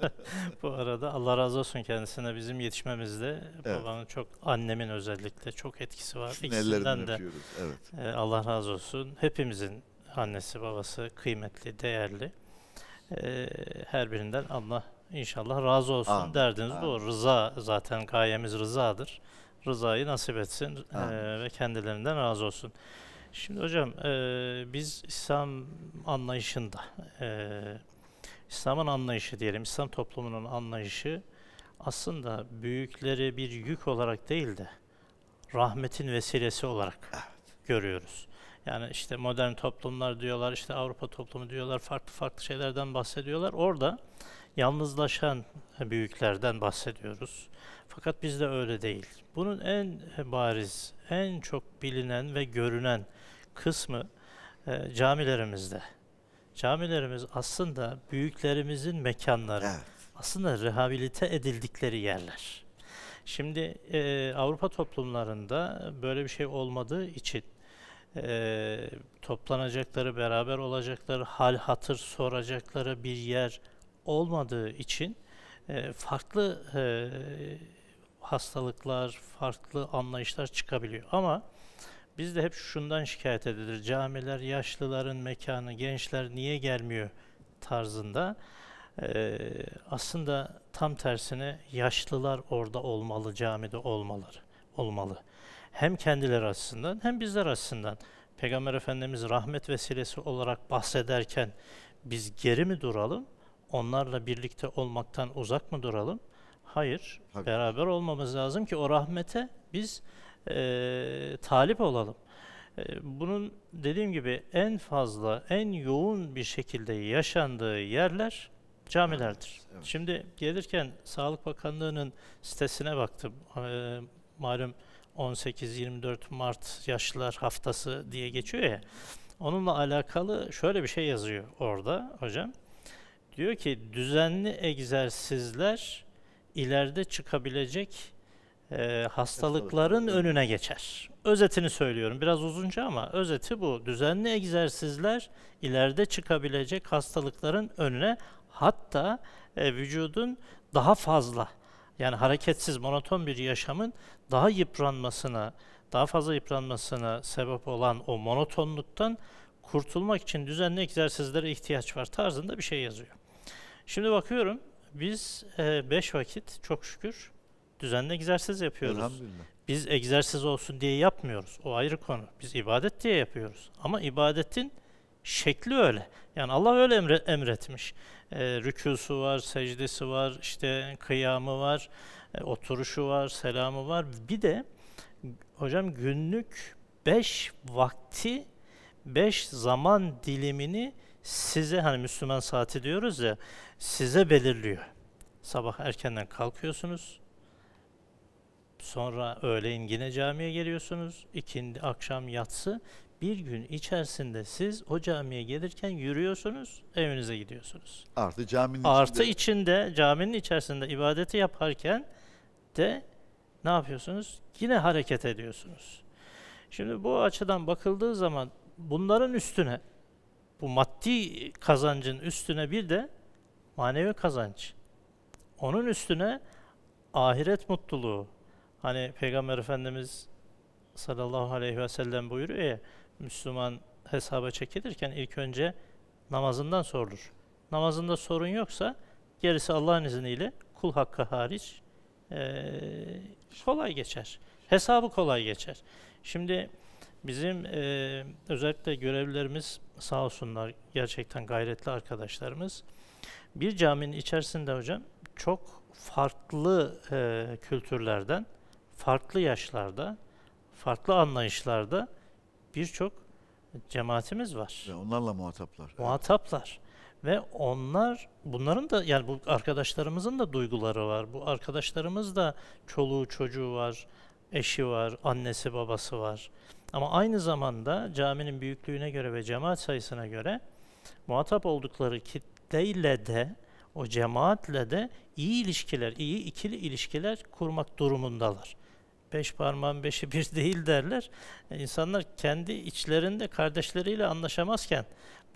(laughs) Bu arada Allah razı olsun kendisine bizim yetişmemizde evet. babanın çok annemin özellikle çok etkisi var. İkisinden de evet. E, Allah razı olsun. Hepimizin annesi babası kıymetli, değerli. E, her birinden Allah inşallah razı olsun Amin. derdiniz Amin. doğru. Rıza zaten gayemiz rızadır. Rızayı nasip etsin e, Amin. ve kendilerinden razı olsun. Şimdi hocam e, biz İslam anlayışında, e, İslam'ın anlayışı diyelim, İslam toplumunun anlayışı aslında büyükleri bir yük olarak değil de rahmetin vesilesi olarak evet. görüyoruz. Yani işte modern toplumlar diyorlar, işte Avrupa toplumu diyorlar, farklı farklı şeylerden bahsediyorlar. Orada yalnızlaşan büyüklerden bahsediyoruz. Fakat bizde öyle değil. Bunun en bariz en çok bilinen ve görünen kısmı e, camilerimizde. Camilerimiz aslında büyüklerimizin mekanları. Evet. Aslında rehabilite edildikleri yerler. Şimdi e, Avrupa toplumlarında böyle bir şey olmadığı için e, toplanacakları, beraber olacakları, hal hatır soracakları bir yer olmadığı için e, farklı e, hastalıklar, farklı anlayışlar çıkabiliyor. Ama biz de hep şundan şikayet edilir. Camiler, yaşlıların mekanı, gençler niye gelmiyor tarzında. Ee, aslında tam tersine yaşlılar orada olmalı, camide olmalı, olmalı. Hem kendileri açısından hem bizler açısından. Peygamber Efendimiz rahmet vesilesi olarak bahsederken biz geri mi duralım, onlarla birlikte olmaktan uzak mı duralım? Hayır. Tabii. Beraber olmamız lazım ki o rahmete biz e, talip olalım. E, bunun dediğim gibi en fazla, en yoğun bir şekilde yaşandığı yerler camilerdir. Evet, evet. Şimdi gelirken Sağlık Bakanlığı'nın sitesine baktım. E, malum 18-24 Mart Yaşlılar Haftası diye geçiyor ya. Onunla alakalı şöyle bir şey yazıyor orada hocam. Diyor ki düzenli egzersizler ileride çıkabilecek e, hastalıkların önüne geçer. Özetini söylüyorum. Biraz uzunca ama özeti bu. Düzenli egzersizler ileride çıkabilecek hastalıkların önüne hatta e, vücudun daha fazla yani hareketsiz monoton bir yaşamın daha yıpranmasına, daha fazla yıpranmasına sebep olan o monotonluktan kurtulmak için düzenli egzersizlere ihtiyaç var tarzında bir şey yazıyor. Şimdi bakıyorum biz e, beş vakit çok şükür düzenli egzersiz yapıyoruz. Biz egzersiz olsun diye yapmıyoruz. O ayrı konu. Biz ibadet diye yapıyoruz. Ama ibadetin şekli öyle. Yani Allah öyle emre, emretmiş. E, rükûsu var, secdesi var, işte kıyamı var, e, oturuşu var, selamı var. Bir de hocam günlük beş vakti, beş zaman dilimini size hani Müslüman saati diyoruz ya size belirliyor. Sabah erkenden kalkıyorsunuz. Sonra öğleyin yine camiye geliyorsunuz. ikindi akşam yatsı. Bir gün içerisinde siz o camiye gelirken yürüyorsunuz, evinize gidiyorsunuz. Artı caminin Artı içinde, caminin içerisinde ibadeti yaparken de ne yapıyorsunuz? Yine hareket ediyorsunuz. Şimdi bu açıdan bakıldığı zaman bunların üstüne bu maddi kazancın üstüne bir de manevi kazanç. Onun üstüne ahiret mutluluğu. Hani Peygamber Efendimiz sallallahu aleyhi ve sellem buyuruyor ya, Müslüman hesaba çekilirken ilk önce namazından sorulur. Namazında sorun yoksa gerisi Allah'ın izniyle kul hakkı hariç ee, kolay geçer. Hesabı kolay geçer. Şimdi Bizim e, özellikle görevlilerimiz sağ olsunlar gerçekten gayretli arkadaşlarımız. Bir caminin içerisinde hocam çok farklı e, kültürlerden, farklı yaşlarda, farklı anlayışlarda birçok cemaatimiz var. Ve onlarla muhataplar. Muhataplar. Evet. Ve onlar, bunların da yani bu arkadaşlarımızın da duyguları var. Bu arkadaşlarımız da çoluğu çocuğu var, eşi var, annesi babası var. Ama aynı zamanda caminin büyüklüğüne göre ve cemaat sayısına göre muhatap oldukları kitleyle de o cemaatle de iyi ilişkiler, iyi ikili ilişkiler kurmak durumundalar. Beş parmağın beşi bir (laughs) değil derler. E, insanlar kendi içlerinde kardeşleriyle anlaşamazken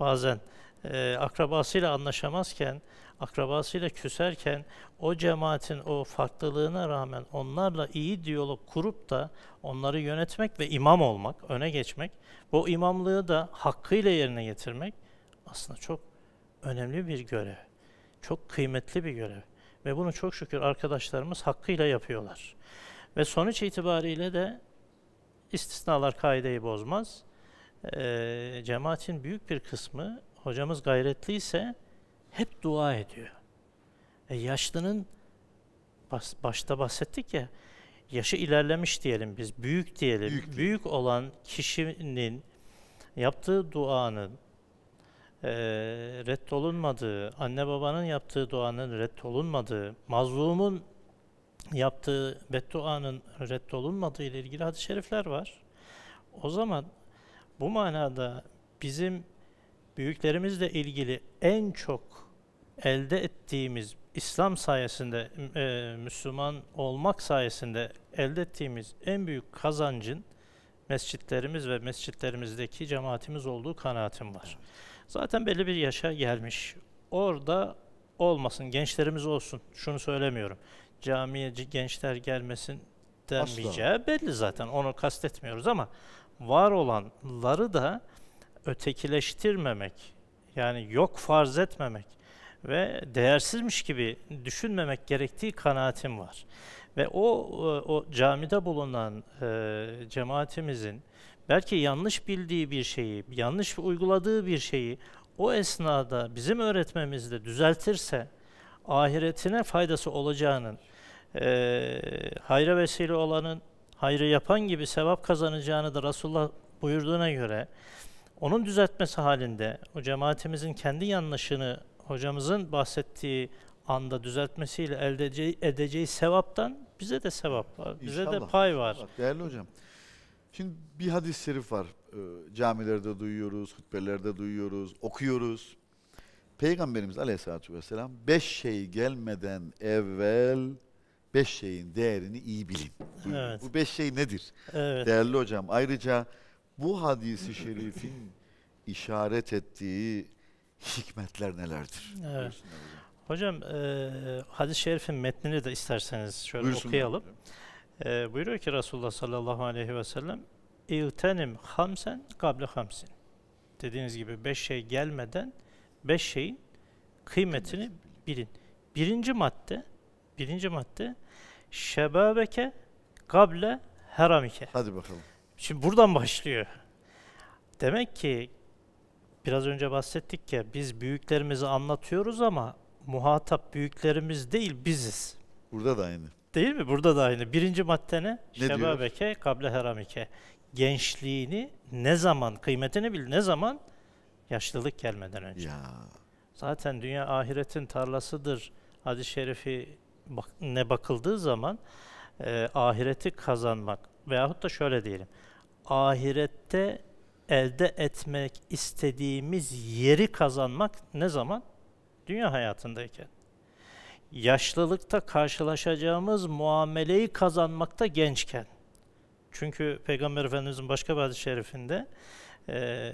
bazen e, akrabasıyla anlaşamazken, akrabasıyla küserken o cemaatin o farklılığına rağmen onlarla iyi diyalog kurup da onları yönetmek ve imam olmak, öne geçmek, bu imamlığı da hakkıyla yerine getirmek aslında çok önemli bir görev. Çok kıymetli bir görev. Ve bunu çok şükür arkadaşlarımız hakkıyla yapıyorlar. Ve sonuç itibariyle de istisnalar kaideyi bozmaz. E, cemaatin büyük bir kısmı hocamız gayretliyse ise hep dua ediyor. E yaşlının başta bahsettik ya yaşı ilerlemiş diyelim biz büyük diyelim. Büyük, büyük olan kişinin yaptığı duanın e, reddolunmadığı, anne babanın yaptığı duanın reddolunmadığı, mazlumun yaptığı bedduanın reddolunmadığı ile ilgili hadis-i şerifler var. O zaman bu manada bizim büyüklerimizle ilgili en çok elde ettiğimiz İslam sayesinde, e, Müslüman olmak sayesinde elde ettiğimiz en büyük kazancın mescitlerimiz ve mescitlerimizdeki cemaatimiz olduğu kanaatim var. Zaten belli bir yaşa gelmiş. Orada olmasın, gençlerimiz olsun. Şunu söylemiyorum. Camiye gençler gelmesin denmeyeceği Asla. belli zaten. Onu kastetmiyoruz ama var olanları da ötekileştirmemek, yani yok farz etmemek ve değersizmiş gibi düşünmemek gerektiği kanaatim var. Ve o, e, o camide bulunan e, cemaatimizin belki yanlış bildiği bir şeyi, yanlış uyguladığı bir şeyi o esnada bizim öğretmemizde düzeltirse ahiretine faydası olacağının, e, hayra vesile olanın hayrı yapan gibi sevap kazanacağını da Resulullah buyurduğuna göre onun düzeltmesi halinde o cemaatimizin kendi yanlışını hocamızın bahsettiği anda düzeltmesiyle elde edeceği, edeceği sevaptan bize de sevap var. Bize İnşallah. de pay var. İnşallah. Değerli hocam. Şimdi bir hadis-i şerif var. E, camilerde duyuyoruz, hutbelerde duyuyoruz, okuyoruz. Peygamberimiz Aleyhisselatü vesselam beş şey gelmeden evvel beş şeyin değerini iyi bilin. Evet. Bu beş şey nedir? Evet. Değerli hocam ayrıca bu hadisi şerifin işaret ettiği hikmetler nelerdir? Evet. Hocam e, hadis-i şerifin metnini de isterseniz şöyle Buyursun okuyalım. E, buyuruyor ki Resulullah sallallahu aleyhi ve sellem İğtenim hamsen kable hamsin. Dediğiniz gibi beş şey gelmeden beş şeyin kıymetini bilin. Birinci madde, birinci madde şebabeke kable heramike. Hadi bakalım. Şimdi buradan başlıyor. Demek ki biraz önce bahsettik ya biz büyüklerimizi anlatıyoruz ama muhatap büyüklerimiz değil biziz. Burada da aynı. Değil mi? Burada da aynı. Birinci madde ne? ne Şebabeke kable heramike. Gençliğini ne zaman, kıymetini bil ne zaman? Yaşlılık gelmeden önce. Ya. Zaten dünya ahiretin tarlasıdır. Hadis-i şerifi bak, ne bakıldığı zaman e, ahireti kazanmak veyahut da şöyle diyelim ahirette elde etmek istediğimiz yeri kazanmak ne zaman? Dünya hayatındayken. Yaşlılıkta karşılaşacağımız muameleyi kazanmakta gençken. Çünkü Peygamber Efendimiz'in başka bir hadis-i şerifinde e,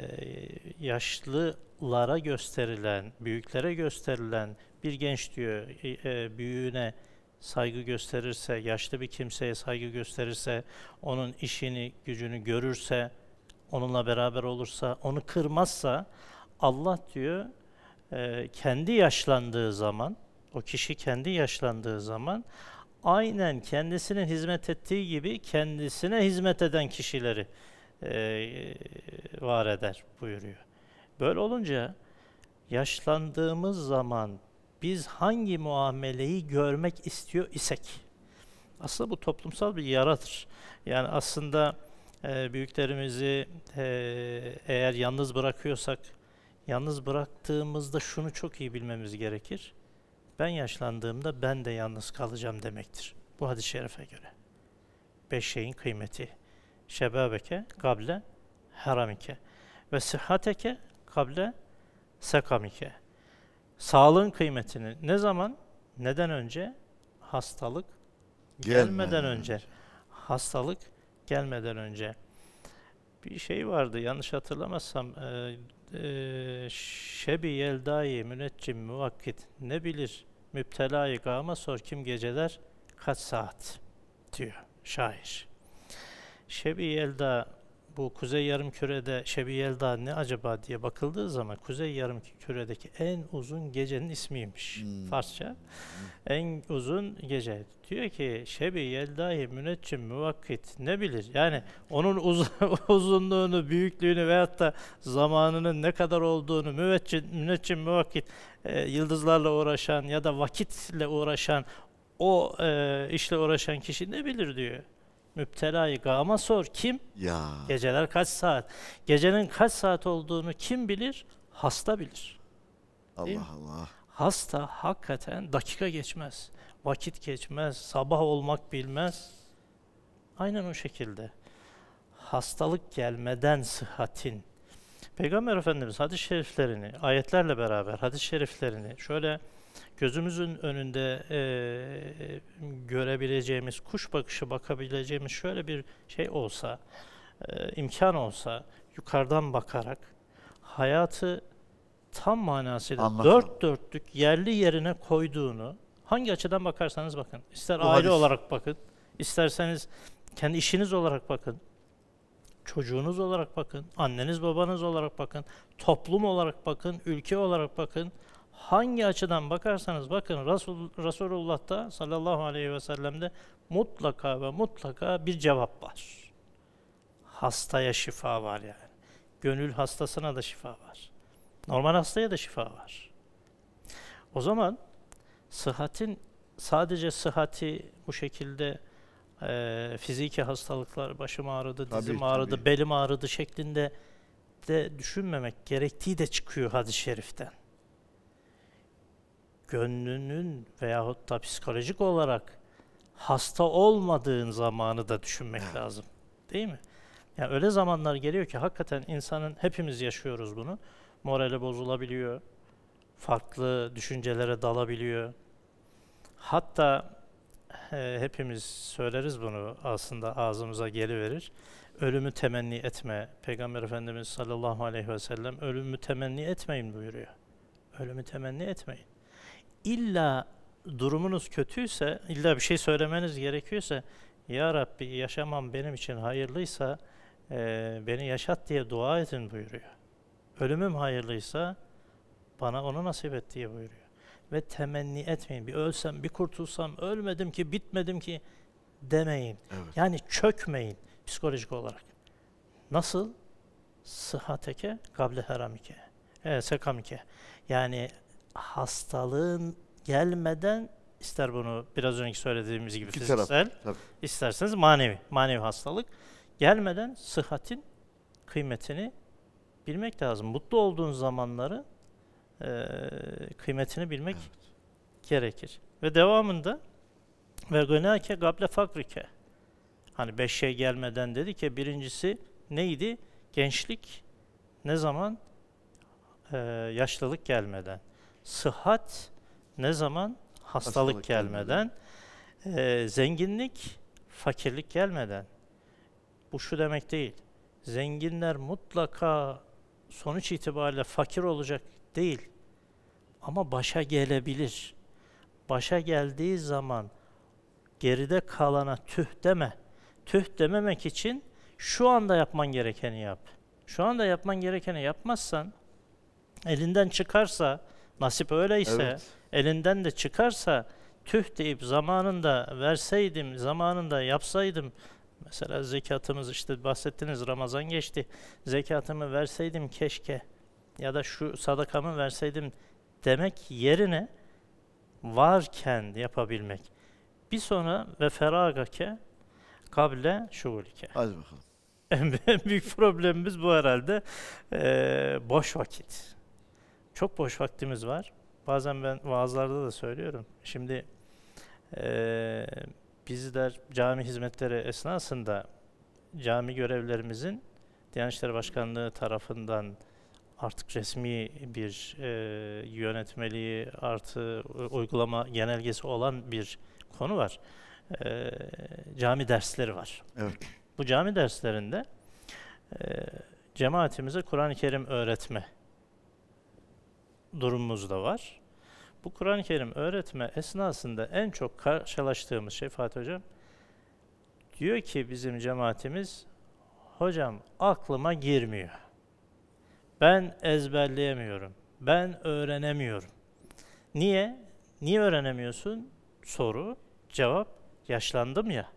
yaşlılara gösterilen, büyüklere gösterilen bir genç diyor e, büyüğüne saygı gösterirse, yaşlı bir kimseye saygı gösterirse, onun işini, gücünü görürse, onunla beraber olursa, onu kırmazsa Allah diyor e, kendi yaşlandığı zaman, o kişi kendi yaşlandığı zaman aynen kendisinin hizmet ettiği gibi kendisine hizmet eden kişileri e, var eder buyuruyor. Böyle olunca yaşlandığımız zaman biz hangi muameleyi görmek istiyor isek. Aslında bu toplumsal bir yaradır. Yani aslında e, büyüklerimizi e, eğer yalnız bırakıyorsak, yalnız bıraktığımızda şunu çok iyi bilmemiz gerekir. Ben yaşlandığımda ben de yalnız kalacağım demektir. Bu hadis-i şerife göre. Beş şeyin kıymeti. Şebabeke, kable, haramike ve sıhhateke, kable, sekamike. Sağlığın kıymetini ne zaman? Neden önce? Hastalık gelmeden, gelmeden önce. önce. Hastalık gelmeden önce. Bir şey vardı yanlış hatırlamazsam e, e, Şebi Yeldai müneccim muvakkit ne bilir müptelayı gama sor kim geceler kaç saat diyor şair. Şebi Yelda bu kuzey yarım kürede Şebi Yelda ne acaba diye bakıldığı zaman kuzey yarım küredeki en uzun gecenin ismiymiş hmm. Farsça. Hmm. En uzun gece. Diyor ki Şebi Yeldahi müneccim müvakkit ne bilir? Yani onun uz (laughs) uzunluğunu, büyüklüğünü veyahut da zamanının ne kadar olduğunu müveccim, müneccim müvakkit e, yıldızlarla uğraşan ya da vakitle uğraşan o e, işle uğraşan kişi ne bilir diyor müptelayı gama sor. Kim? Ya. Geceler kaç saat? Gecenin kaç saat olduğunu kim bilir? Hasta bilir. Allah Allah. Hasta hakikaten dakika geçmez. Vakit geçmez. Sabah olmak bilmez. Aynen o şekilde. Hastalık gelmeden sıhhatin. Peygamber Efendimiz hadis-i şeriflerini, ayetlerle beraber hadis-i şeriflerini şöyle gözümüzün önünde e, görebileceğimiz, kuş bakışı bakabileceğimiz şöyle bir şey olsa, e, imkan olsa yukarıdan bakarak hayatı tam manasıyla Anladım. dört dörtlük yerli yerine koyduğunu hangi açıdan bakarsanız bakın. ister Bu aile hadis. olarak bakın, isterseniz kendi işiniz olarak bakın, çocuğunuz olarak bakın, anneniz babanız olarak bakın, toplum olarak bakın, ülke olarak bakın, hangi açıdan bakarsanız bakın Resul, da, sallallahu aleyhi ve sellem'de mutlaka ve mutlaka bir cevap var. Hastaya şifa var yani. Gönül hastasına da şifa var. Normal hastaya da şifa var. O zaman sıhhatin sadece sıhhati bu şekilde e, fiziki hastalıklar, başım ağrıdı, dizim tabii, ağrıdı, tabii. belim ağrıdı şeklinde de düşünmemek gerektiği de çıkıyor hadis-i şeriften gönlünün veyahut da psikolojik olarak hasta olmadığın zamanı da düşünmek lazım. Değil mi? Yani öyle zamanlar geliyor ki hakikaten insanın hepimiz yaşıyoruz bunu. Morali bozulabiliyor. Farklı düşüncelere dalabiliyor. Hatta e, hepimiz söyleriz bunu aslında ağzımıza geliverir. Ölümü temenni etme. Peygamber Efendimiz sallallahu aleyhi ve sellem ölümü temenni etmeyin buyuruyor. Ölümü temenni etmeyin. İlla durumunuz kötüyse, illa bir şey söylemeniz gerekiyorsa, Ya Rabbi yaşamam benim için hayırlıysa e, beni yaşat diye dua edin buyuruyor. Ölümüm hayırlıysa bana onu nasip et diye buyuruyor. Ve temenni etmeyin. Bir ölsem, bir kurtulsam, ölmedim ki, bitmedim ki demeyin. Evet. Yani çökmeyin psikolojik olarak. Nasıl? Sıhateke kable haramike. E, sekamike. Yani hastalığın gelmeden ister bunu biraz önceki söylediğimiz gibi İki fiziksel, taraf, tabii. isterseniz manevi, manevi hastalık gelmeden sıhhatin kıymetini bilmek lazım. Mutlu olduğun zamanları e, kıymetini bilmek evet. gerekir. Ve devamında ve gönake gable fakrike. Hani beş şey gelmeden dedi ki birincisi neydi? Gençlik ne zaman? Ee, yaşlılık gelmeden. Sıhhat ne zaman? Hastalık, Hastalık gelmeden. gelmeden. E, zenginlik, fakirlik gelmeden. Bu şu demek değil. Zenginler mutlaka sonuç itibariyle fakir olacak değil. Ama başa gelebilir. Başa geldiği zaman geride kalana tüh deme. Tüh dememek için şu anda yapman gerekeni yap. Şu anda yapman gerekeni yapmazsan, elinden çıkarsa, Nasip öyleyse evet. elinden de çıkarsa tüh deyip zamanında verseydim, zamanında yapsaydım mesela zekatımız işte bahsettiniz Ramazan geçti. Zekatımı verseydim keşke ya da şu sadakamı verseydim demek yerine varken yapabilmek. Bir sonra ve feragake kable şugulike. Hadi bakalım. (laughs) en büyük problemimiz bu herhalde. Ee, boş vakit çok boş vaktimiz var. Bazen ben vaazlarda da söylüyorum. Şimdi e, bizler cami hizmetleri esnasında cami görevlerimizin Diyanet İşleri Başkanlığı tarafından artık resmi bir e, yönetmeliği artı uygulama genelgesi olan bir konu var. E, cami dersleri var. Evet. Bu cami derslerinde e, cemaatimize Kur'an-ı Kerim öğretme durumumuz da var. Bu Kur'an-ı Kerim öğretme esnasında en çok karşılaştığımız şey Fatih Hocam, diyor ki bizim cemaatimiz, hocam aklıma girmiyor. Ben ezberleyemiyorum, ben öğrenemiyorum. Niye? Niye öğrenemiyorsun? Soru, cevap, yaşlandım ya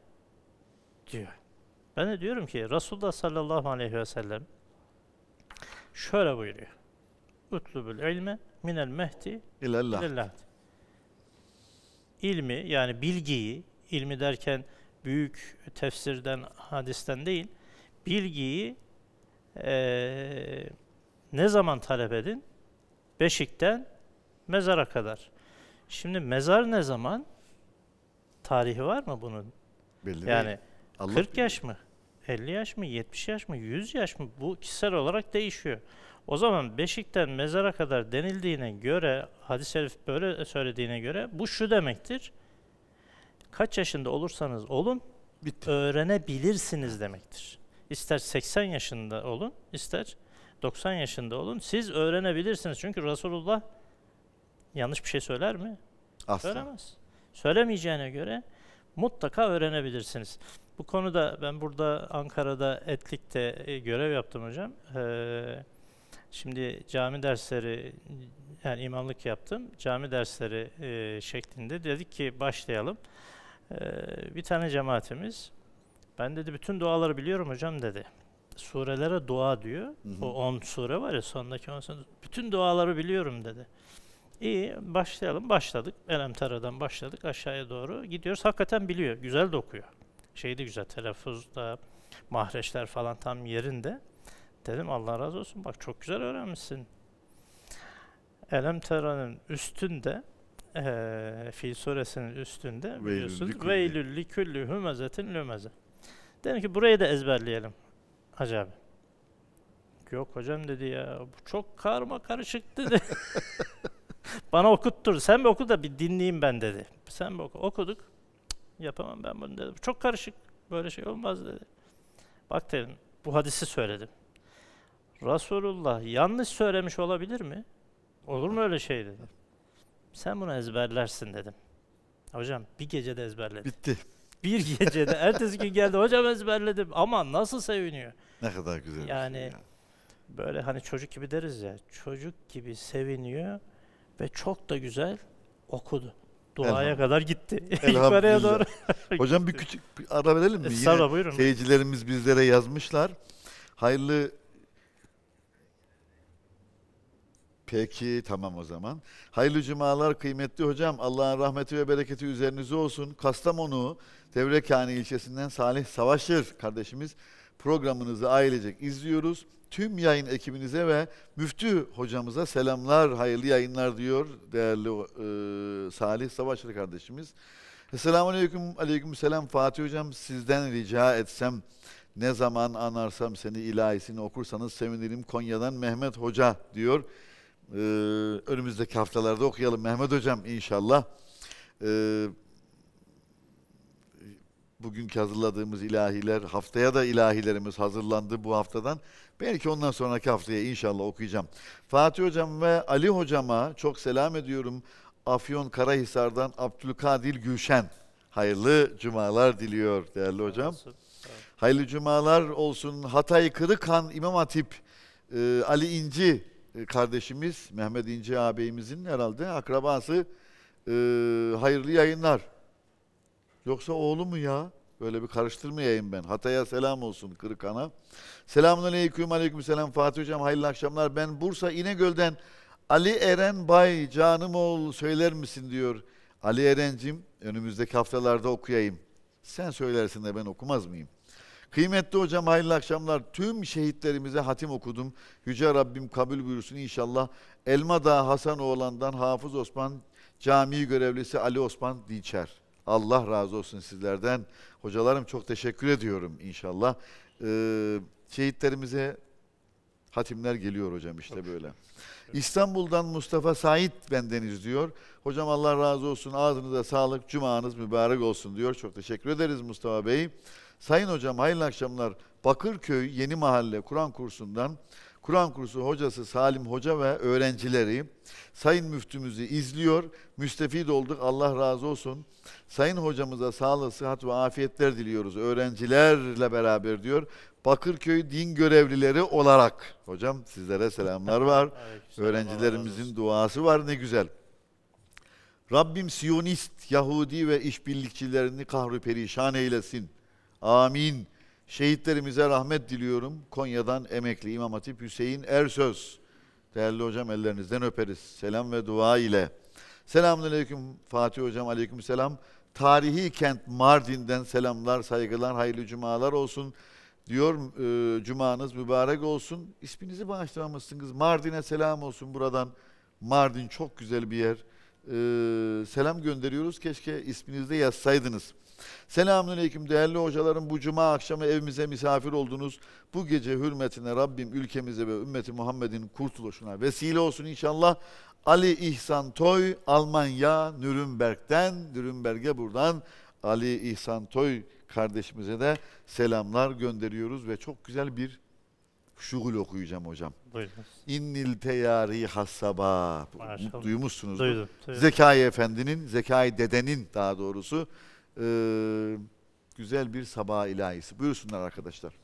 diyor. Ben de diyorum ki Resulullah sallallahu aleyhi ve sellem şöyle buyuruyor. Utlubul ilme minel mehti ilellahdi. İlmi yani bilgiyi, ilmi derken büyük tefsirden, hadisten değil, bilgiyi e, ne zaman talep edin? Beşikten mezara kadar. Şimdi mezar ne zaman? Tarihi var mı bunun? Belli yani değil. Allah 40 yaş mı? 50 yaş mı, 70 yaş mı, 100 yaş mı bu kişisel olarak değişiyor. O zaman beşikten mezara kadar denildiğine göre, hadis-i şerif böyle söylediğine göre bu şu demektir. Kaç yaşında olursanız olun Bitti. öğrenebilirsiniz demektir. İster 80 yaşında olun, ister 90 yaşında olun. Siz öğrenebilirsiniz. Çünkü Resulullah yanlış bir şey söyler mi? Asla. Söylemez. Söylemeyeceğine göre mutlaka öğrenebilirsiniz. Bu konuda ben burada Ankara'da Etlik'te e, görev yaptım hocam. Ee, şimdi cami dersleri yani imamlık yaptım. Cami dersleri e, şeklinde dedik ki başlayalım. Ee, bir tane cemaatimiz ben dedi bütün duaları biliyorum hocam dedi. Surelere dua diyor. Hı hı. O 10 sure var ya sondaki 10 sure. Bütün duaları biliyorum dedi. İyi başlayalım. Başladık. Elemtara'dan başladık. Aşağıya doğru gidiyoruz. Hakikaten biliyor. Güzel de okuyor şey de güzel telaffuzda mahreçler falan tam yerinde. Dedim Allah razı olsun bak çok güzel öğrenmişsin. Elem Tera'nın üstünde e, Fil suresinin üstünde biliyorsun Veylül liküllü hümezetin lümeze. Dedim ki burayı da ezberleyelim. Acaba. Yok hocam dedi ya bu çok karma karışık dedi. (laughs) (laughs) Bana okuttur. Sen bir oku da bir dinleyeyim ben dedi. Sen bir oku. Okuduk yapamam ben bunu dedim. Çok karışık böyle şey olmaz dedi. Bak dedim bu hadisi söyledim. Resulullah yanlış söylemiş olabilir mi? Olur mu öyle şey dedi. Sen bunu ezberlersin dedim. Hocam bir gecede ezberledim. Bitti. Bir (laughs) gecede. ertesi gün geldi hocam ezberledim. Ama nasıl seviniyor. Ne kadar güzel. Şey yani böyle hani çocuk gibi deriz ya. Çocuk gibi seviniyor ve çok da güzel okudu. Duaya kadar gitti. Yukarıya (laughs) doğru. (laughs) Hocam bir küçük bir ara verelim mi? Estağfurullah buyurun. Seyircilerimiz bizlere yazmışlar. Hayırlı Peki tamam o zaman. Hayırlı cumalar kıymetli hocam. Allah'ın rahmeti ve bereketi üzerinize olsun. Kastamonu Devrekhane ilçesinden Salih Savaşır kardeşimiz programınızı ailecek izliyoruz tüm yayın ekibinize ve müftü hocamıza selamlar, hayırlı yayınlar diyor değerli e, Salih Savaşçı kardeşimiz. Selamun Aleyküm, Aleyküm Selam Fatih Hocam sizden rica etsem ne zaman anarsam seni ilahisini okursanız sevinirim Konya'dan Mehmet Hoca diyor. Ee, önümüzdeki haftalarda okuyalım Mehmet Hocam inşallah. Ee, bugünkü hazırladığımız ilahiler, haftaya da ilahilerimiz hazırlandı bu haftadan. Belki ondan sonraki haftaya inşallah okuyacağım. Fatih Hocam ve Ali Hocama çok selam ediyorum. Afyon Karahisar'dan Abdülkadir Gülşen. Hayırlı cumalar diliyor değerli hocam. Hayırlı cumalar olsun. Hatay Kırıkhan İmam Hatip e, Ali İnci e, kardeşimiz, Mehmet İnci ağabeyimizin herhalde akrabası. E, hayırlı yayınlar. Yoksa oğlu mu ya? Böyle bir karıştırmayayım ben. Hatay'a selam olsun Kırıkan'a. Selamun aleyküm aleyküm selam Fatih Hocam hayırlı akşamlar. Ben Bursa İnegöl'den Ali Eren Bay canım oğul söyler misin diyor. Ali Eren'cim önümüzdeki haftalarda okuyayım. Sen söylersin de ben okumaz mıyım? Kıymetli hocam hayırlı akşamlar. Tüm şehitlerimize hatim okudum. Yüce Rabbim kabul buyursun inşallah. Elmadağ Hasan Oğlan'dan Hafız Osman, cami görevlisi Ali Osman Dinçer. Allah razı olsun sizlerden. Hocalarım çok teşekkür ediyorum inşallah. Ee, şehitlerimize hatimler geliyor hocam işte Tabii. böyle. İstanbul'dan Mustafa Said bendeniz diyor. Hocam Allah razı olsun ağzınıza sağlık, cumanız mübarek olsun diyor. Çok teşekkür ederiz Mustafa Bey. Sayın hocam hayırlı akşamlar. Bakırköy Yeni Mahalle Kur'an kursundan Kur'an kursu hocası Salim Hoca ve öğrencileri Sayın Müftümüzü izliyor. Müstefid olduk. Allah razı olsun. Sayın hocamıza sağlık, sıhhat ve afiyetler diliyoruz. Öğrencilerle beraber diyor. Bakırköy din görevlileri olarak hocam sizlere selamlar var. (laughs) Öğrencilerimizin duası var. Ne güzel. Rabbim Siyonist, Yahudi ve işbirlikçilerini kahru perişan eylesin. Amin. Şehitlerimize rahmet diliyorum. Konya'dan emekli İmam Hatip Hüseyin Ersöz. Değerli hocam ellerinizden öperiz. Selam ve dua ile. Selamünaleyküm Fatih hocam. Aleyküm selam. Tarihi kent Mardin'den selamlar, saygılar, hayırlı cumalar olsun. Diyor e, cumanız mübarek olsun. İsminizi bağışlamışsınız. Mardin'e selam olsun buradan. Mardin çok güzel bir yer. E, selam gönderiyoruz. Keşke isminizi yazsaydınız. Selamünaleyküm değerli hocalarım. Bu cuma akşamı evimize misafir oldunuz. Bu gece hürmetine Rabbim ülkemize ve ümmeti Muhammed'in kurtuluşuna vesile olsun inşallah. Ali İhsan Toy Almanya Nürnberg'den Nürnberg'e buradan Ali İhsan Toy kardeşimize de selamlar gönderiyoruz ve çok güzel bir şugul okuyacağım hocam. Duydunuz. İnnil teyari hassaba. Maşallah. Duymuşsunuz. Duydum, duydum. Zekai Efendi'nin, Zekai Dede'nin daha doğrusu ee, güzel bir sabah ilahisi. Buyursunlar arkadaşlar.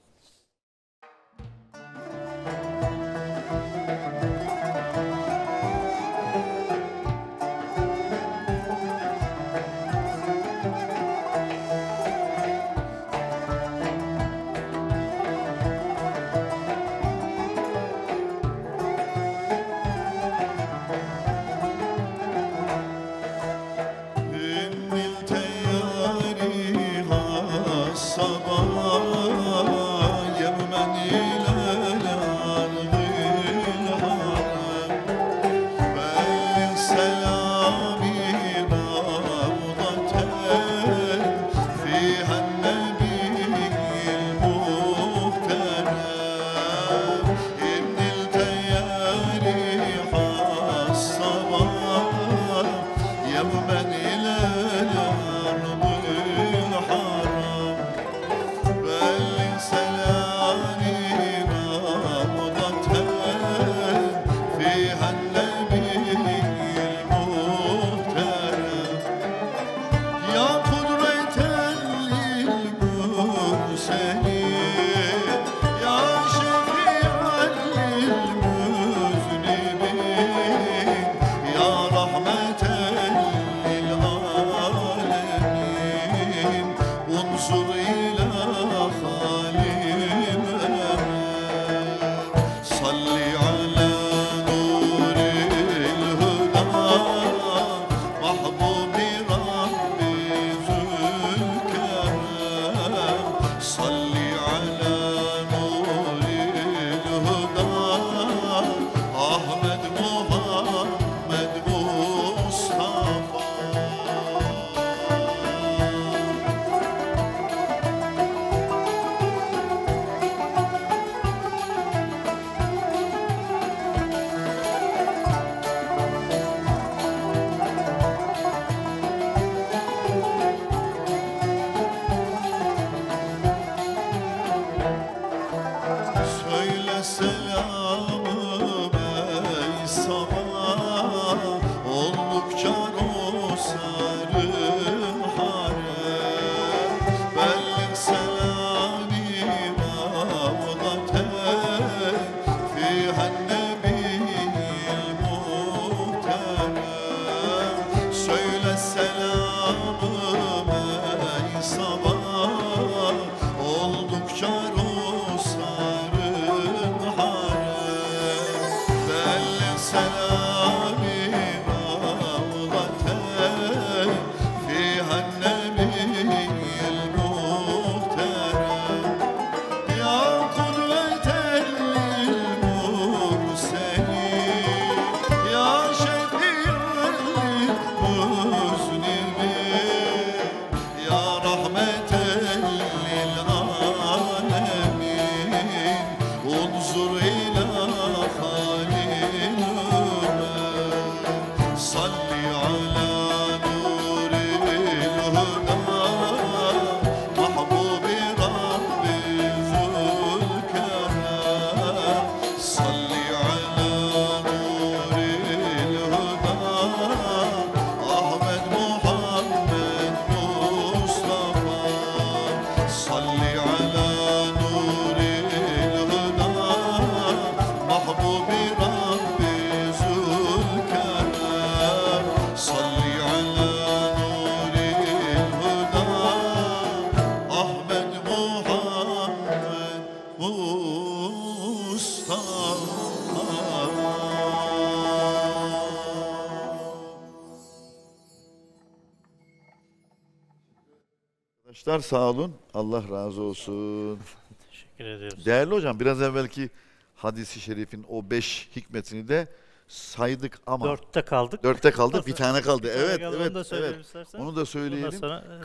Arkadaşlar sağ olun. Allah razı olsun. (laughs) Teşekkür ediyoruz. Değerli hocam biraz evvelki hadisi şerifin o beş hikmetini de saydık ama. Dörtte kaldık. Dörtte kaldık. (laughs) bir tane kaldı. Bir evet, tane evet, Onu da evet. Istersen. Onu da söyleyeyim. E, şey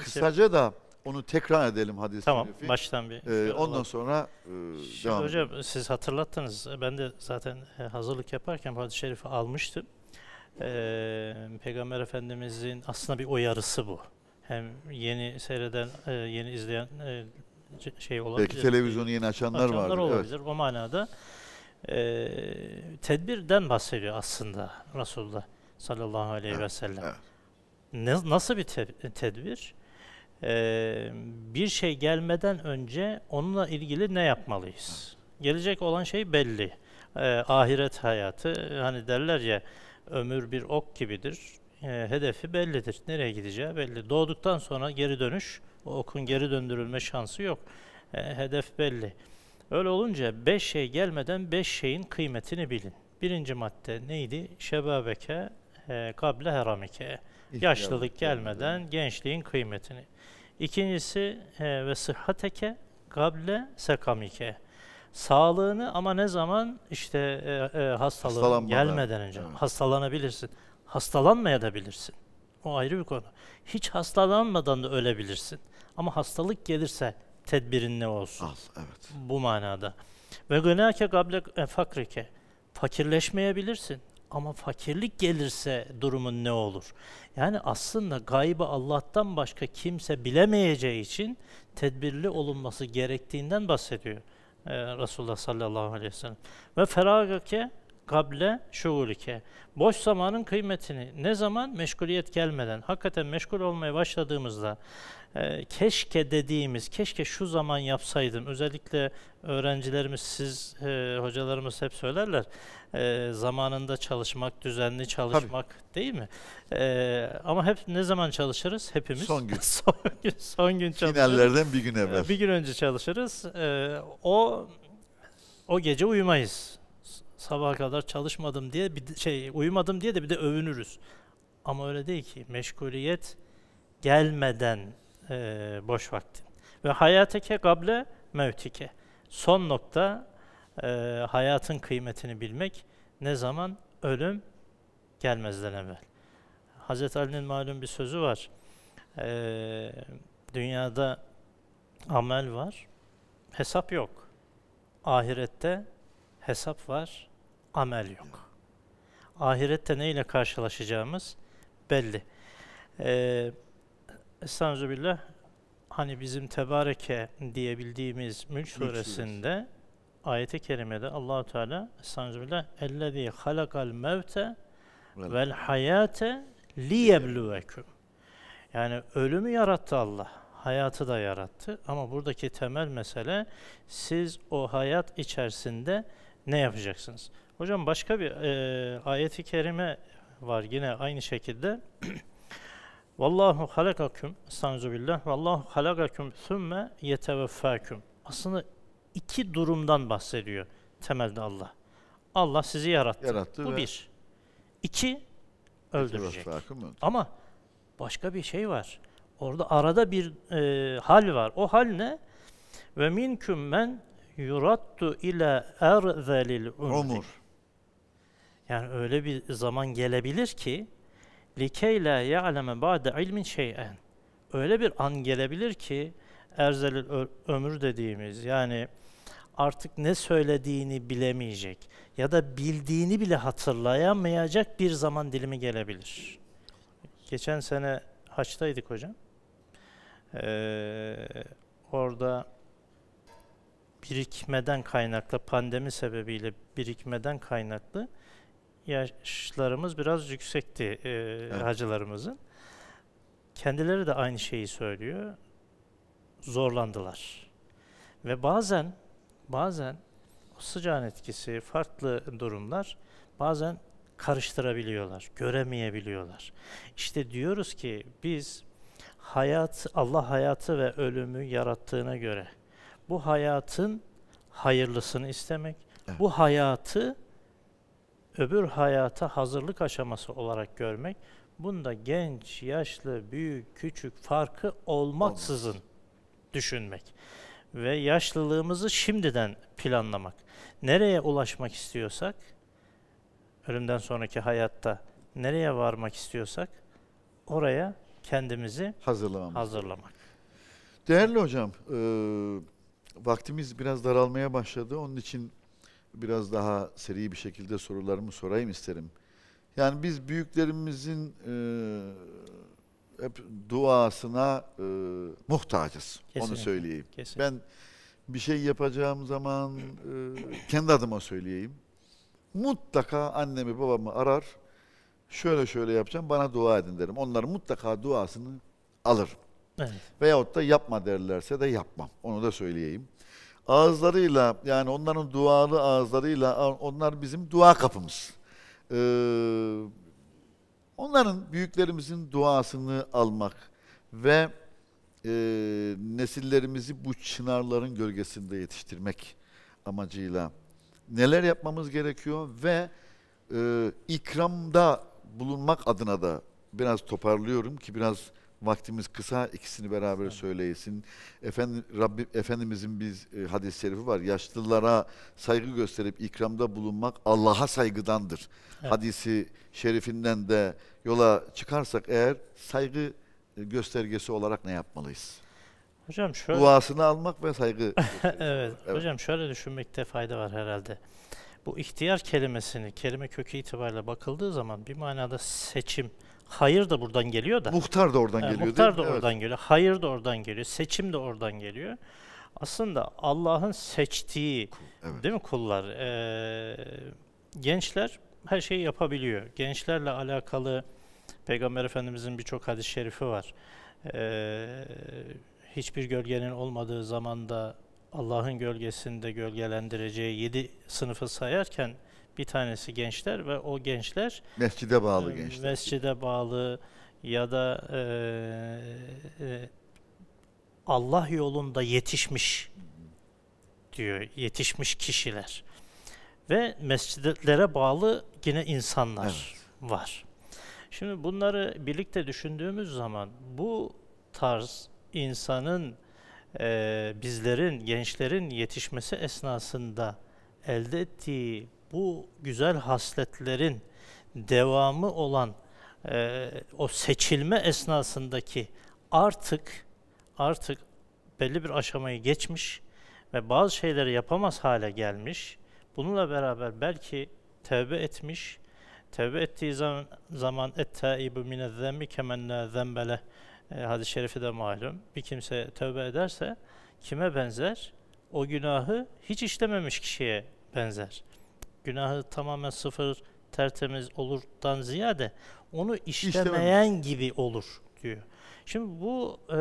Kısaca şey... da onu tekrar edelim hadis Tamam, şerifi. baştan bir. Ee, şey ondan sonra e, Şimdi devam Hocam edelim. siz hatırlattınız. Ben de zaten e, hazırlık yaparken hadis-i şerifi almıştım. Ee, Peygamber Efendimizin aslında bir uyarısı bu. Hem yeni seyreden, e, yeni izleyen e, şey olabilir. Belki televizyonu yeni açanlar, açanlar vardır. olabilir. Evet. O manada e, tedbirden bahsediyor aslında Resulullah sallallahu aleyhi ve sellem. Evet. Ne, nasıl bir te tedbir? e, bir şey gelmeden önce onunla ilgili ne yapmalıyız? Gelecek olan şey belli. E, ahiret hayatı hani derler ya ömür bir ok gibidir. E, hedefi bellidir. Nereye gideceği belli. Doğduktan sonra geri dönüş, o okun geri döndürülme şansı yok. E, hedef belli. Öyle olunca beş şey gelmeden beş şeyin kıymetini bilin. Birinci madde neydi? Şebabeke e, kable heramike. İhtiyar Yaşlılık gelmeden gençliğin kıymetini. İkincisi e, ve sıhhateke gable sekamike. Sağlığını ama ne zaman işte e, e, hastalığın gelmeden önce evet. hastalanabilirsin. Hastalanmaya da bilirsin. O ayrı bir konu. Hiç hastalanmadan da ölebilirsin. Ama hastalık gelirse tedbirin ne olsun? Al, evet. Bu manada. Ve gönake gable e, fakrike. Fakirleşmeyebilirsin. Ama fakirlik gelirse durumun ne olur? Yani aslında gaybı Allah'tan başka kimse bilemeyeceği için tedbirli olunması gerektiğinden bahsediyor. Ee, Resulullah sallallahu aleyhi ve sellem. Ve feragake kable şuurike. Boş zamanın kıymetini ne zaman meşguliyet gelmeden, hakikaten meşgul olmaya başladığımızda e, keşke dediğimiz, keşke şu zaman yapsaydım. Özellikle öğrencilerimiz, siz e, hocalarımız hep söylerler. E, zamanında çalışmak, düzenli çalışmak Tabii. değil mi? E, ama hep ne zaman çalışırız? Hepimiz. Son gün. (laughs) son, gün son gün çalışırız. Finallerden bir gün e, evvel. E, bir gün önce çalışırız. E, o o gece uyumayız sabaha kadar çalışmadım diye bir şey uyumadım diye de bir de övünürüz. Ama öyle değil ki meşguliyet gelmeden e, boş vaktin. Ve hayateke gable mevtike. Son nokta e, hayatın kıymetini bilmek ne zaman ölüm gelmezden evvel. Hazreti Ali'nin malum bir sözü var. E, dünyada amel var, hesap yok. Ahirette hesap var, amel yok. Ahirette neyle karşılaşacağımız belli. Ee, Estağfirullah hani bizim Tebareke diyebildiğimiz Mülk suresinde ayete kerimede Allahu Teala Estağfirullah ellezî halakal mevte vel hayate liyebluvekum. Yani ölümü yarattı Allah, hayatı da yarattı. Ama buradaki temel mesele siz o hayat içerisinde ne yapacaksınız? Hocam başka bir e, ayeti kerime var yine aynı şekilde. (clears throat) Vallahu halakakum estağfirullah. Vallahu halakakum sümme yeteveffakum. Aslında iki durumdan bahsediyor temelde Allah. Allah sizi yarattı. yarattı Bu bir. İki, öldürecek. Ama başka bir şey var. Orada arada bir e, hal var. O hal ne? Ve minküm men yurattu ile erzelil umur. Yani öyle bir zaman gelebilir ki likey la ya'leme ba'de ilmin şey'en. Öyle bir an gelebilir ki erzelil ömür dediğimiz yani artık ne söylediğini bilemeyecek ya da bildiğini bile hatırlayamayacak bir zaman dilimi gelebilir. Geçen sene Haç'taydık hocam. Ee, orada birikmeden kaynaklı, pandemi sebebiyle birikmeden kaynaklı yaşlarımız biraz yüksekti e, evet. hacılarımızın. Kendileri de aynı şeyi söylüyor. Zorlandılar. Ve bazen bazen o sıcağın etkisi, farklı durumlar bazen karıştırabiliyorlar, göremeyebiliyorlar. İşte diyoruz ki biz hayat Allah hayatı ve ölümü yarattığına göre bu hayatın hayırlısını istemek, evet. bu hayatı öbür hayata hazırlık aşaması olarak görmek, bunda genç, yaşlı, büyük, küçük farkı olmaksızın düşünmek ve yaşlılığımızı şimdiden planlamak. Nereye ulaşmak istiyorsak, ölümden sonraki hayatta nereye varmak istiyorsak, oraya kendimizi hazırlamak. hazırlamak. Değerli hocam, e, vaktimiz biraz daralmaya başladı. Onun için biraz daha seri bir şekilde sorularımı sorayım isterim. Yani biz büyüklerimizin e, hep duasına e, muhtacız. Kesinlikle. Onu söyleyeyim. Kesinlikle. Ben bir şey yapacağım zaman e, kendi adıma söyleyeyim. Mutlaka annemi babamı arar. Şöyle şöyle yapacağım bana dua edin derim. Onlar mutlaka duasını alır. Evet. Veyahut da yapma derlerse de yapmam. Onu da söyleyeyim ağızlarıyla yani onların dualı ağızlarıyla onlar bizim dua kapımız. Ee, onların büyüklerimizin duasını almak ve e, nesillerimizi bu çınarların gölgesinde yetiştirmek amacıyla neler yapmamız gerekiyor ve e, ikramda bulunmak adına da biraz toparlıyorum ki biraz vaktimiz kısa ikisini beraber söyleyesin. Efendim Rabbi efendimizin bir e, hadis-i şerifi var. Yaşlılara saygı gösterip ikramda bulunmak Allah'a saygıdandır. Evet. Hadisi şerifinden de yola çıkarsak eğer saygı e, göstergesi olarak ne yapmalıyız? Hocam şöyle duasını almak ve saygı. (laughs) evet, evet. Hocam şöyle düşünmekte fayda var herhalde bu ihtiyar kelimesini kelime kökü itibariyle bakıldığı zaman bir manada seçim, hayır da buradan geliyor da. Muhtar da oradan e, geliyor Muhtar da oradan evet. geliyor, hayır da oradan geliyor, seçim de oradan geliyor. Aslında Allah'ın seçtiği evet. değil mi kullar? Ee, gençler her şeyi yapabiliyor. Gençlerle alakalı Peygamber Efendimizin birçok hadis-i şerifi var. Ee, hiçbir gölgenin olmadığı zamanda Allah'ın gölgesinde gölgelendireceği yedi sınıfı sayarken bir tanesi gençler ve o gençler mescide bağlı e, gençler. Mescide bağlı ya da e, e, Allah yolunda yetişmiş diyor yetişmiş kişiler ve mescidlere bağlı yine insanlar evet. var. Şimdi bunları birlikte düşündüğümüz zaman bu tarz insanın e, bizlerin, gençlerin yetişmesi esnasında elde ettiği bu güzel hasletlerin devamı olan e, o seçilme esnasındaki artık artık belli bir aşamayı geçmiş ve bazı şeyleri yapamaz hale gelmiş. Bununla beraber belki tevbe etmiş. Tevbe ettiği zaman, zaman اَتَّائِبُ مِنَ الذَّمِّ كَمَنْ لَا ذَنْبَ e, hadis-i şerifi de malum. Bir kimse tövbe ederse kime benzer? O günahı hiç işlememiş kişiye benzer. Günahı tamamen sıfır, tertemiz olurdan ziyade onu işlemeyen İşlememiş. gibi olur diyor. Şimdi bu e,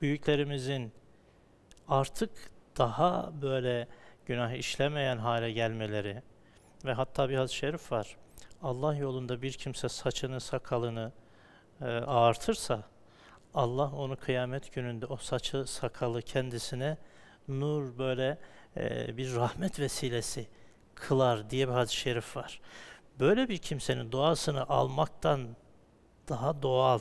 büyüklerimizin artık daha böyle günah işlemeyen hale gelmeleri ve hatta bir hadis-i şerif var. Allah yolunda bir kimse saçını, sakalını, e, Allah onu kıyamet gününde o saçı sakalı kendisine nur böyle e, bir rahmet vesilesi kılar diye bir hadis-i şerif var. Böyle bir kimsenin duasını almaktan daha doğal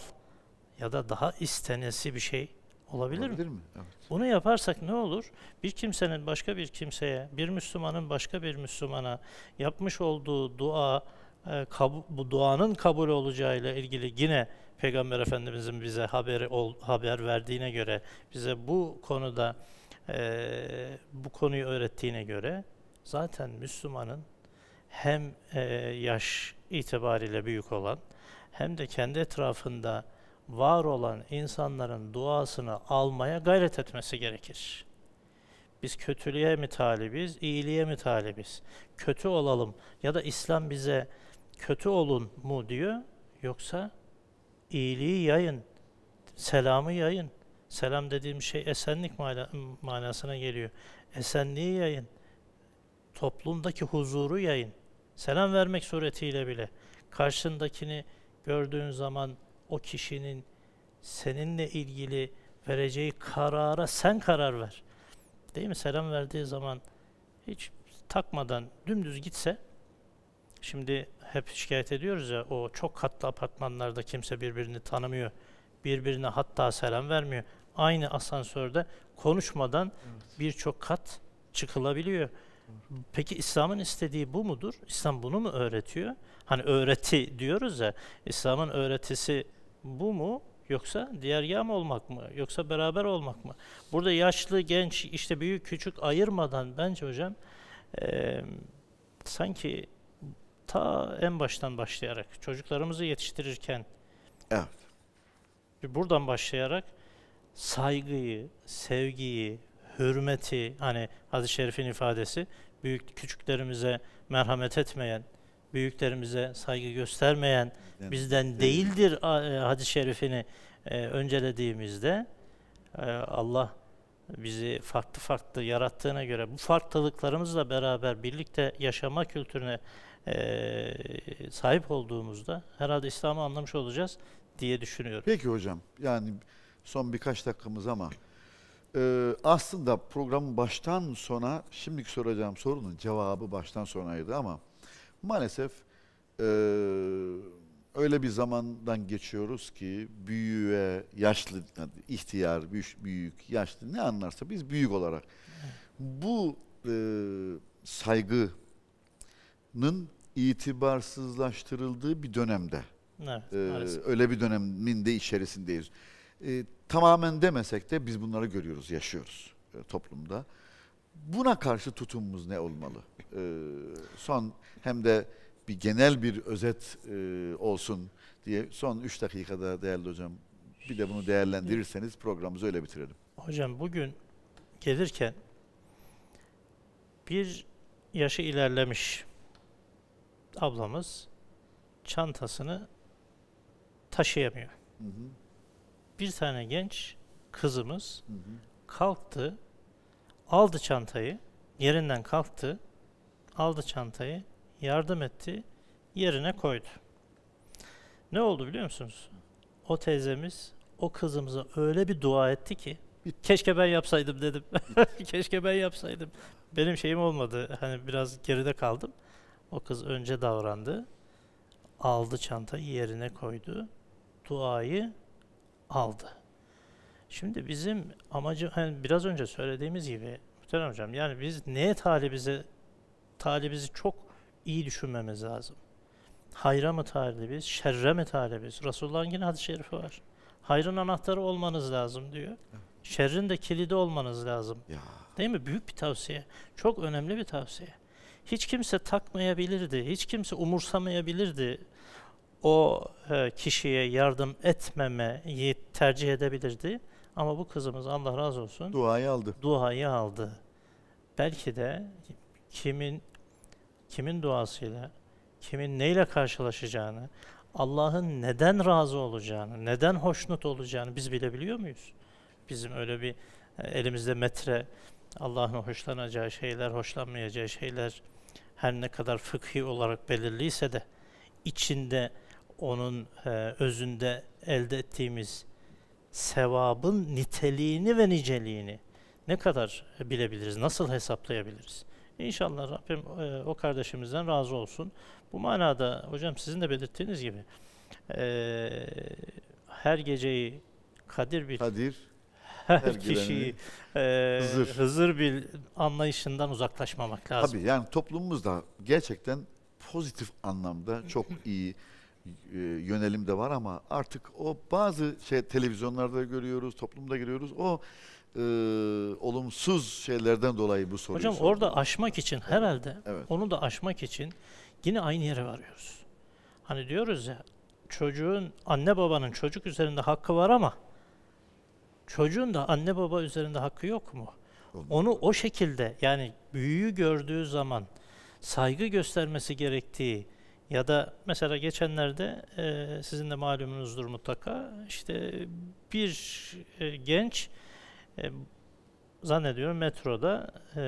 ya da daha istenesi bir şey olabilir, olabilir mi? mi? Evet. Bunu yaparsak ne olur? Bir kimsenin başka bir kimseye, bir Müslümanın başka bir Müslümana yapmış olduğu dua, e, bu duanın kabul olacağıyla ilgili yine Peygamber Efendimizin bize haberi ol, haber verdiğine göre, bize bu konuda e, bu konuyu öğrettiğine göre zaten Müslümanın hem e, yaş itibariyle büyük olan hem de kendi etrafında var olan insanların duasını almaya gayret etmesi gerekir. Biz kötülüğe mi talibiz, iyiliğe mi talibiz? Kötü olalım ya da İslam bize kötü olun mu diyor yoksa iyiliği yayın, selamı yayın. Selam dediğim şey esenlik manasına geliyor. Esenliği yayın, toplumdaki huzuru yayın. Selam vermek suretiyle bile karşındakini gördüğün zaman o kişinin seninle ilgili vereceği karara sen karar ver. Değil mi? Selam verdiği zaman hiç takmadan dümdüz gitse Şimdi hep şikayet ediyoruz ya o çok katlı apartmanlarda kimse birbirini tanımıyor. Birbirine hatta selam vermiyor. Aynı asansörde konuşmadan evet. birçok kat çıkılabiliyor. Peki İslam'ın istediği bu mudur? İslam bunu mu öğretiyor? Hani öğreti diyoruz ya, İslam'ın öğretisi bu mu? Yoksa diğer mı olmak mı? Yoksa beraber olmak mı? Burada yaşlı, genç, işte büyük, küçük ayırmadan bence hocam e, sanki ta en baştan başlayarak çocuklarımızı yetiştirirken evet. buradan başlayarak saygıyı, sevgiyi, hürmeti hani hadis şerifin ifadesi büyük küçüklerimize merhamet etmeyen, büyüklerimize saygı göstermeyen bizden, bizden değildir e, hadis-i şerifini e, öncelediğimizde e, Allah bizi farklı farklı yarattığına göre bu farklılıklarımızla beraber birlikte yaşama kültürüne e, sahip olduğumuzda herhalde İslam'ı anlamış olacağız diye düşünüyorum. Peki hocam yani son birkaç dakikamız ama e, aslında programın baştan sona şimdiki soracağım sorunun cevabı baştan sonaydı ama maalesef e, öyle bir zamandan geçiyoruz ki büyüğe, yaşlı, ihtiyar, büyük, yaşlı ne anlarsa biz büyük olarak. Bu e, saygının itibarsızlaştırıldığı bir dönemde. Evet, ee, öyle bir dönemin de içerisindeyiz. Ee, tamamen demesek de biz bunları görüyoruz, yaşıyoruz e, toplumda. Buna karşı tutumumuz ne olmalı? Ee, son hem de bir genel bir özet e, olsun diye son 3 dakikada değerli hocam bir de bunu değerlendirirseniz programımızı öyle bitirelim. Hocam bugün gelirken bir yaşı ilerlemiş ablamız çantasını taşıyamıyor. Hı hı. Bir tane genç kızımız hı hı. kalktı, aldı çantayı, yerinden kalktı, aldı çantayı, yardım etti, yerine koydu. Ne oldu biliyor musunuz? O teyzemiz o kızımıza öyle bir dua etti ki keşke ben yapsaydım dedim. (laughs) keşke ben yapsaydım. Benim şeyim olmadı. Hani biraz geride kaldım. O kız önce davrandı. Aldı çantayı yerine koydu. Duayı aldı. Şimdi bizim amacı hani biraz önce söylediğimiz gibi Muhterem Hocam yani biz neye talibize talibizi çok iyi düşünmemiz lazım. Hayra mı talibiz, şerre mi talibiz? Resulullah'ın yine hadis-i şerifi var. Hayrın anahtarı olmanız lazım diyor. Şerrin de kilidi olmanız lazım. Ya. Değil mi? Büyük bir tavsiye. Çok önemli bir tavsiye. Hiç kimse takmayabilirdi, hiç kimse umursamayabilirdi. O e, kişiye yardım etmemeyi tercih edebilirdi. Ama bu kızımız Allah razı olsun. Duayı aldı. Duayı aldı. Belki de kimin kimin duasıyla, kimin neyle karşılaşacağını, Allah'ın neden razı olacağını, neden hoşnut olacağını biz bilebiliyor muyuz? Bizim öyle bir e, elimizde metre, Allah'ın hoşlanacağı şeyler, hoşlanmayacağı şeyler her ne kadar fıkhi olarak belirliyse de içinde onun e, özünde elde ettiğimiz sevabın niteliğini ve niceliğini ne kadar bilebiliriz, nasıl hesaplayabiliriz? İnşallah Rabbim e, o kardeşimizden razı olsun. Bu manada hocam sizin de belirttiğiniz gibi e, her geceyi Kadir bil. Kadir. Her, her kişiyi e, Hızır. Hızır bil anlayışından uzaklaşmamak lazım. Tabii yani toplumumuz da gerçekten pozitif anlamda çok (laughs) iyi e, yönelim de var ama artık o bazı şey televizyonlarda görüyoruz, toplumda görüyoruz. O e, olumsuz şeylerden dolayı bu soruyu Hocam sordum. orada aşmak için herhalde evet. onu da aşmak için yine aynı yere varıyoruz. Hani diyoruz ya çocuğun anne babanın çocuk üzerinde hakkı var ama çocuğun da anne baba üzerinde hakkı yok mu? Onu o şekilde yani büyüğü gördüğü zaman saygı göstermesi gerektiği ya da mesela geçenlerde e, sizin de malumunuzdur mutlaka işte bir e, genç e, zannediyorum metroda e,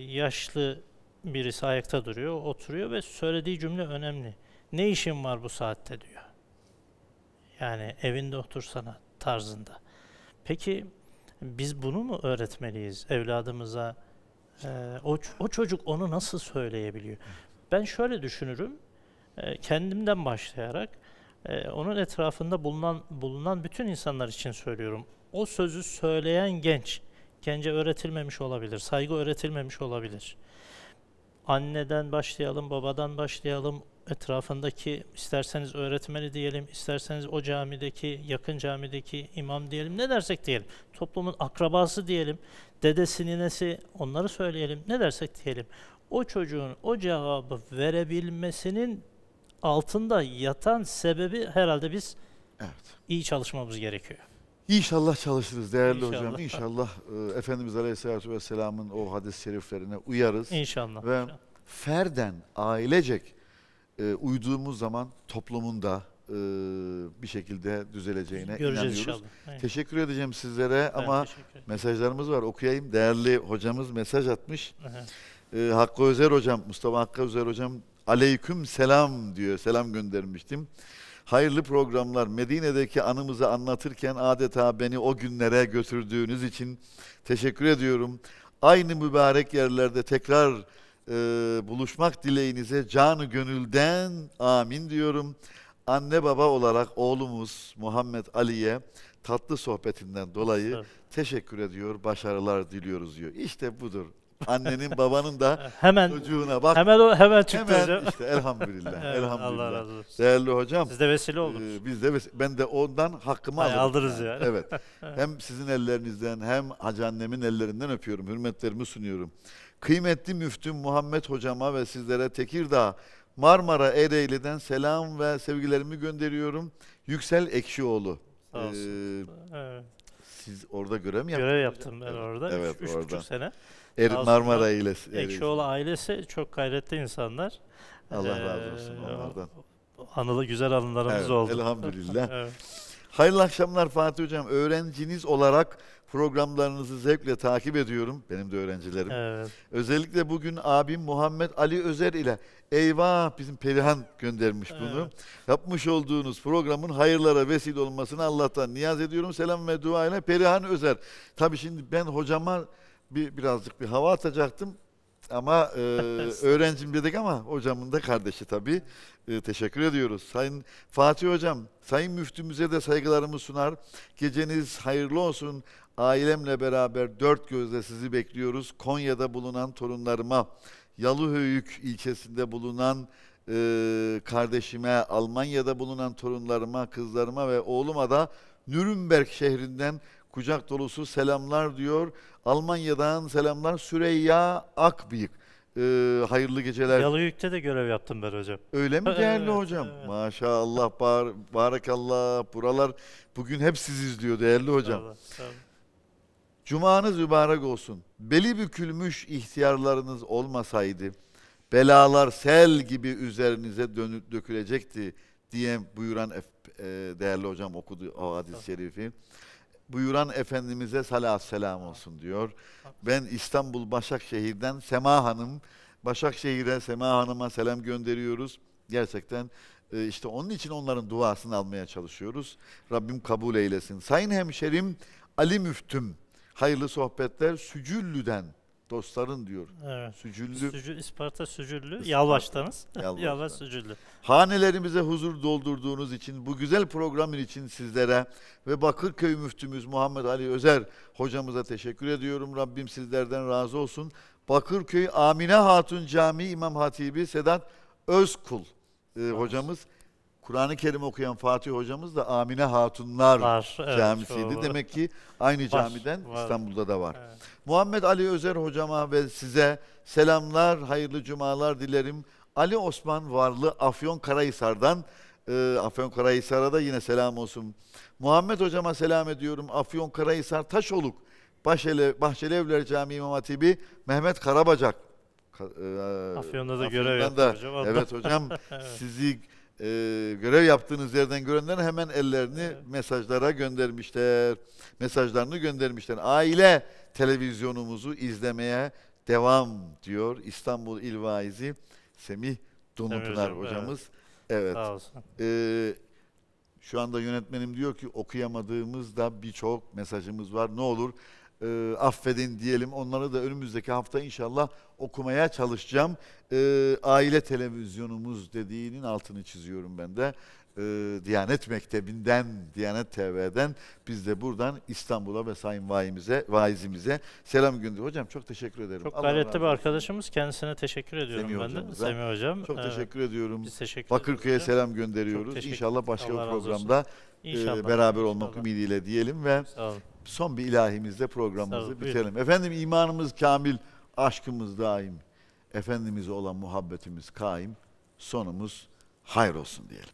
yaşlı birisi ayakta duruyor, oturuyor ve söylediği cümle önemli. Ne işin var bu saatte diyor. Yani evinde otursana tarzında. Peki biz bunu mu öğretmeliyiz evladımıza? E, o, o çocuk onu nasıl söyleyebiliyor? Ben şöyle düşünürüm, e, kendimden başlayarak e, onun etrafında bulunan bulunan bütün insanlar için söylüyorum o sözü söyleyen genç gence öğretilmemiş olabilir, saygı öğretilmemiş olabilir. Anneden başlayalım, babadan başlayalım, etrafındaki isterseniz öğretmeni diyelim, isterseniz o camideki, yakın camideki imam diyelim, ne dersek diyelim. Toplumun akrabası diyelim, dedesi, ninesi onları söyleyelim, ne dersek diyelim. O çocuğun o cevabı verebilmesinin altında yatan sebebi herhalde biz evet. iyi çalışmamız gerekiyor. İnşallah çalışırız değerli İnşallah. hocam. İnşallah e, Efendimiz Aleyhisselatü Vesselam'ın o hadis-i şeriflerine uyarız. İnşallah. Ve İnşallah. ferden, ailecek e, uyduğumuz zaman toplumun da e, bir şekilde düzeleceğine Göreceğiz inanıyoruz. Inşallah. Teşekkür edeceğim sizlere ben ama mesajlarımız var okuyayım. Değerli hocamız mesaj atmış. e, Hakkı Özer hocam, Mustafa Hakkı Özer hocam aleyküm selam diyor. Selam göndermiştim hayırlı programlar Medine'deki anımızı anlatırken adeta beni o günlere götürdüğünüz için teşekkür ediyorum. Aynı mübarek yerlerde tekrar e, buluşmak dileğinize canı gönülden amin diyorum. Anne baba olarak oğlumuz Muhammed Ali'ye tatlı sohbetinden dolayı evet. teşekkür ediyor, başarılar diliyoruz diyor. İşte budur annenin babanın da (laughs) hemen çocuğuna bak. Hemen hemen çıktı hemen hocam. işte elhamdülillah. (laughs) evet, elhamdülillah. Allah razı olsun. Değerli hocam. Siz de vesile oldunuz. E, biz de vesile, ben de ondan hakkımı Hay, alırım. yani. yani. Evet. (laughs) hem sizin ellerinizden hem hacı annemin ellerinden öpüyorum. Hürmetlerimi sunuyorum. Kıymetli müftüm Muhammed hocama ve sizlere Tekirdağ Marmara Ereğli'den selam ve sevgilerimi gönderiyorum. Yüksel Ekşioğlu. Sağ olsun. Ee, evet. Siz orada görev mi yaptınız? Görev yaptım ben orada. Evet, üç, üç orada. buçuk sene. Erin Aslında Marmara ailesi. Ekşioğlu ailesi çok gayretli insanlar. Allah ee, razı olsun onlardan. Anılı güzel anılarımız evet, oldu. Elhamdülillah. (laughs) evet. Hayırlı akşamlar Fatih Hocam. Öğrenciniz olarak programlarınızı zevkle takip ediyorum. Benim de öğrencilerim. Evet. Özellikle bugün abim Muhammed Ali Özer ile eyvah bizim Perihan göndermiş bunu. Evet. Yapmış olduğunuz programın hayırlara vesile olmasını Allah'tan niyaz ediyorum. Selam ve dua ile Perihan Özer. Tabii şimdi ben hocama bir birazcık bir hava atacaktım. Ama e, (laughs) öğrencim dedik ama hocamın da kardeşi tabii. E, teşekkür ediyoruz. Sayın Fatih Hocam, Sayın Müftümüze de saygılarımı sunar. Geceniz hayırlı olsun. Ailemle beraber dört gözle sizi bekliyoruz. Konya'da bulunan torunlarıma, Yalıhöyük ilçesinde bulunan e, kardeşime, Almanya'da bulunan torunlarıma, kızlarıma ve oğluma da Nürnberg şehrinden kucak dolusu selamlar diyor. Almanya'dan selamlar Süreyya Akbıyık. Ee, hayırlı geceler. Yalıyük'te de görev yaptım ben hocam. Öyle mi (laughs) değerli evet, hocam? Evet. Maşallah, bar barakallah. Buralar bugün hep siz izliyor değerli hocam. Cumanız mübarek olsun. Beli bükülmüş ihtiyarlarınız olmasaydı, belalar sel gibi üzerinize dönüp dökülecekti diye buyuran e, değerli hocam okudu o hadis-i şerifi buyuran Efendimiz'e salat selam olsun diyor. Ben İstanbul Başakşehir'den Sema Hanım, Başakşehir'e Sema Hanım'a selam gönderiyoruz. Gerçekten e, işte onun için onların duasını almaya çalışıyoruz. Rabbim kabul eylesin. Sayın hemşerim Ali Müftüm, hayırlı sohbetler Sücüllü'den dostların diyor. Evet. Sücüllü. Sücü, Isparta Sücüllü. Isparta. Yalvaç'tanız. (laughs) Yalvaç, Yalvaç Sücüllü. Hanelerimize huzur doldurduğunuz için, bu güzel programın için sizlere ve Bakırköy müftümüz Muhammed Ali Özer hocamıza teşekkür ediyorum. Rabbim sizlerden razı olsun. Bakırköy Amine Hatun Camii İmam Hatibi Sedat Özkul e, hocamız Kur'an-ı Kerim okuyan Fatih hocamız da Amine Hatunlar var, evet, camisiydi. O. Demek ki aynı var, camiden var. İstanbul'da da var. Evet. Muhammed Ali Özer hocama ve size selamlar, hayırlı cumalar dilerim. Ali Osman Varlı Afyon Karahisar'dan e, Afyon Karahisar'a da yine selam olsun. Muhammed hocama selam ediyorum. Afyon Karahisar Taşoluk Bahçeli, Bahçeli Evler Camii İmam Hatibi Mehmet Karabacak. E, Afyon'da da görev yapıyor hocam. Evet hocam (laughs) sizi e, görev yaptığınız yerden görenler hemen ellerini evet. mesajlara göndermişler. Mesajlarını göndermişler. Aile televizyonumuzu izlemeye devam diyor İstanbul İl Vaizi Semih Dumupınar evet, hocamız. Evet. evet. Sağ olsun. Ee, şu anda yönetmenim diyor ki okuyamadığımız da birçok mesajımız var. Ne olur e, affedin diyelim. Onları da önümüzdeki hafta inşallah okumaya çalışacağım. E, aile televizyonumuz dediğinin altını çiziyorum ben de. E, Diyanet Mektebi'nden, Diyanet TV'den biz de buradan İstanbul'a ve Sayın Vaizimize, vaizimize selam gönderiyoruz. Hocam çok teşekkür ederim. Çok Allah gayretli bir arkadaşımız. Kendisine teşekkür ediyorum Semih ben hocam, de. Semih Hocam. Çok evet. teşekkür ediyorum. Biz teşekkür Bakırköy'e selam gönderiyoruz. İnşallah başka Allah bir programda e, beraber olmak inşallah. ümidiyle diyelim ve son bir ilahimizle programımızı bitirelim. Efendim imanımız kamil, aşkımız daim, Efendimiz'e olan muhabbetimiz kaim, sonumuz hayır olsun diyelim.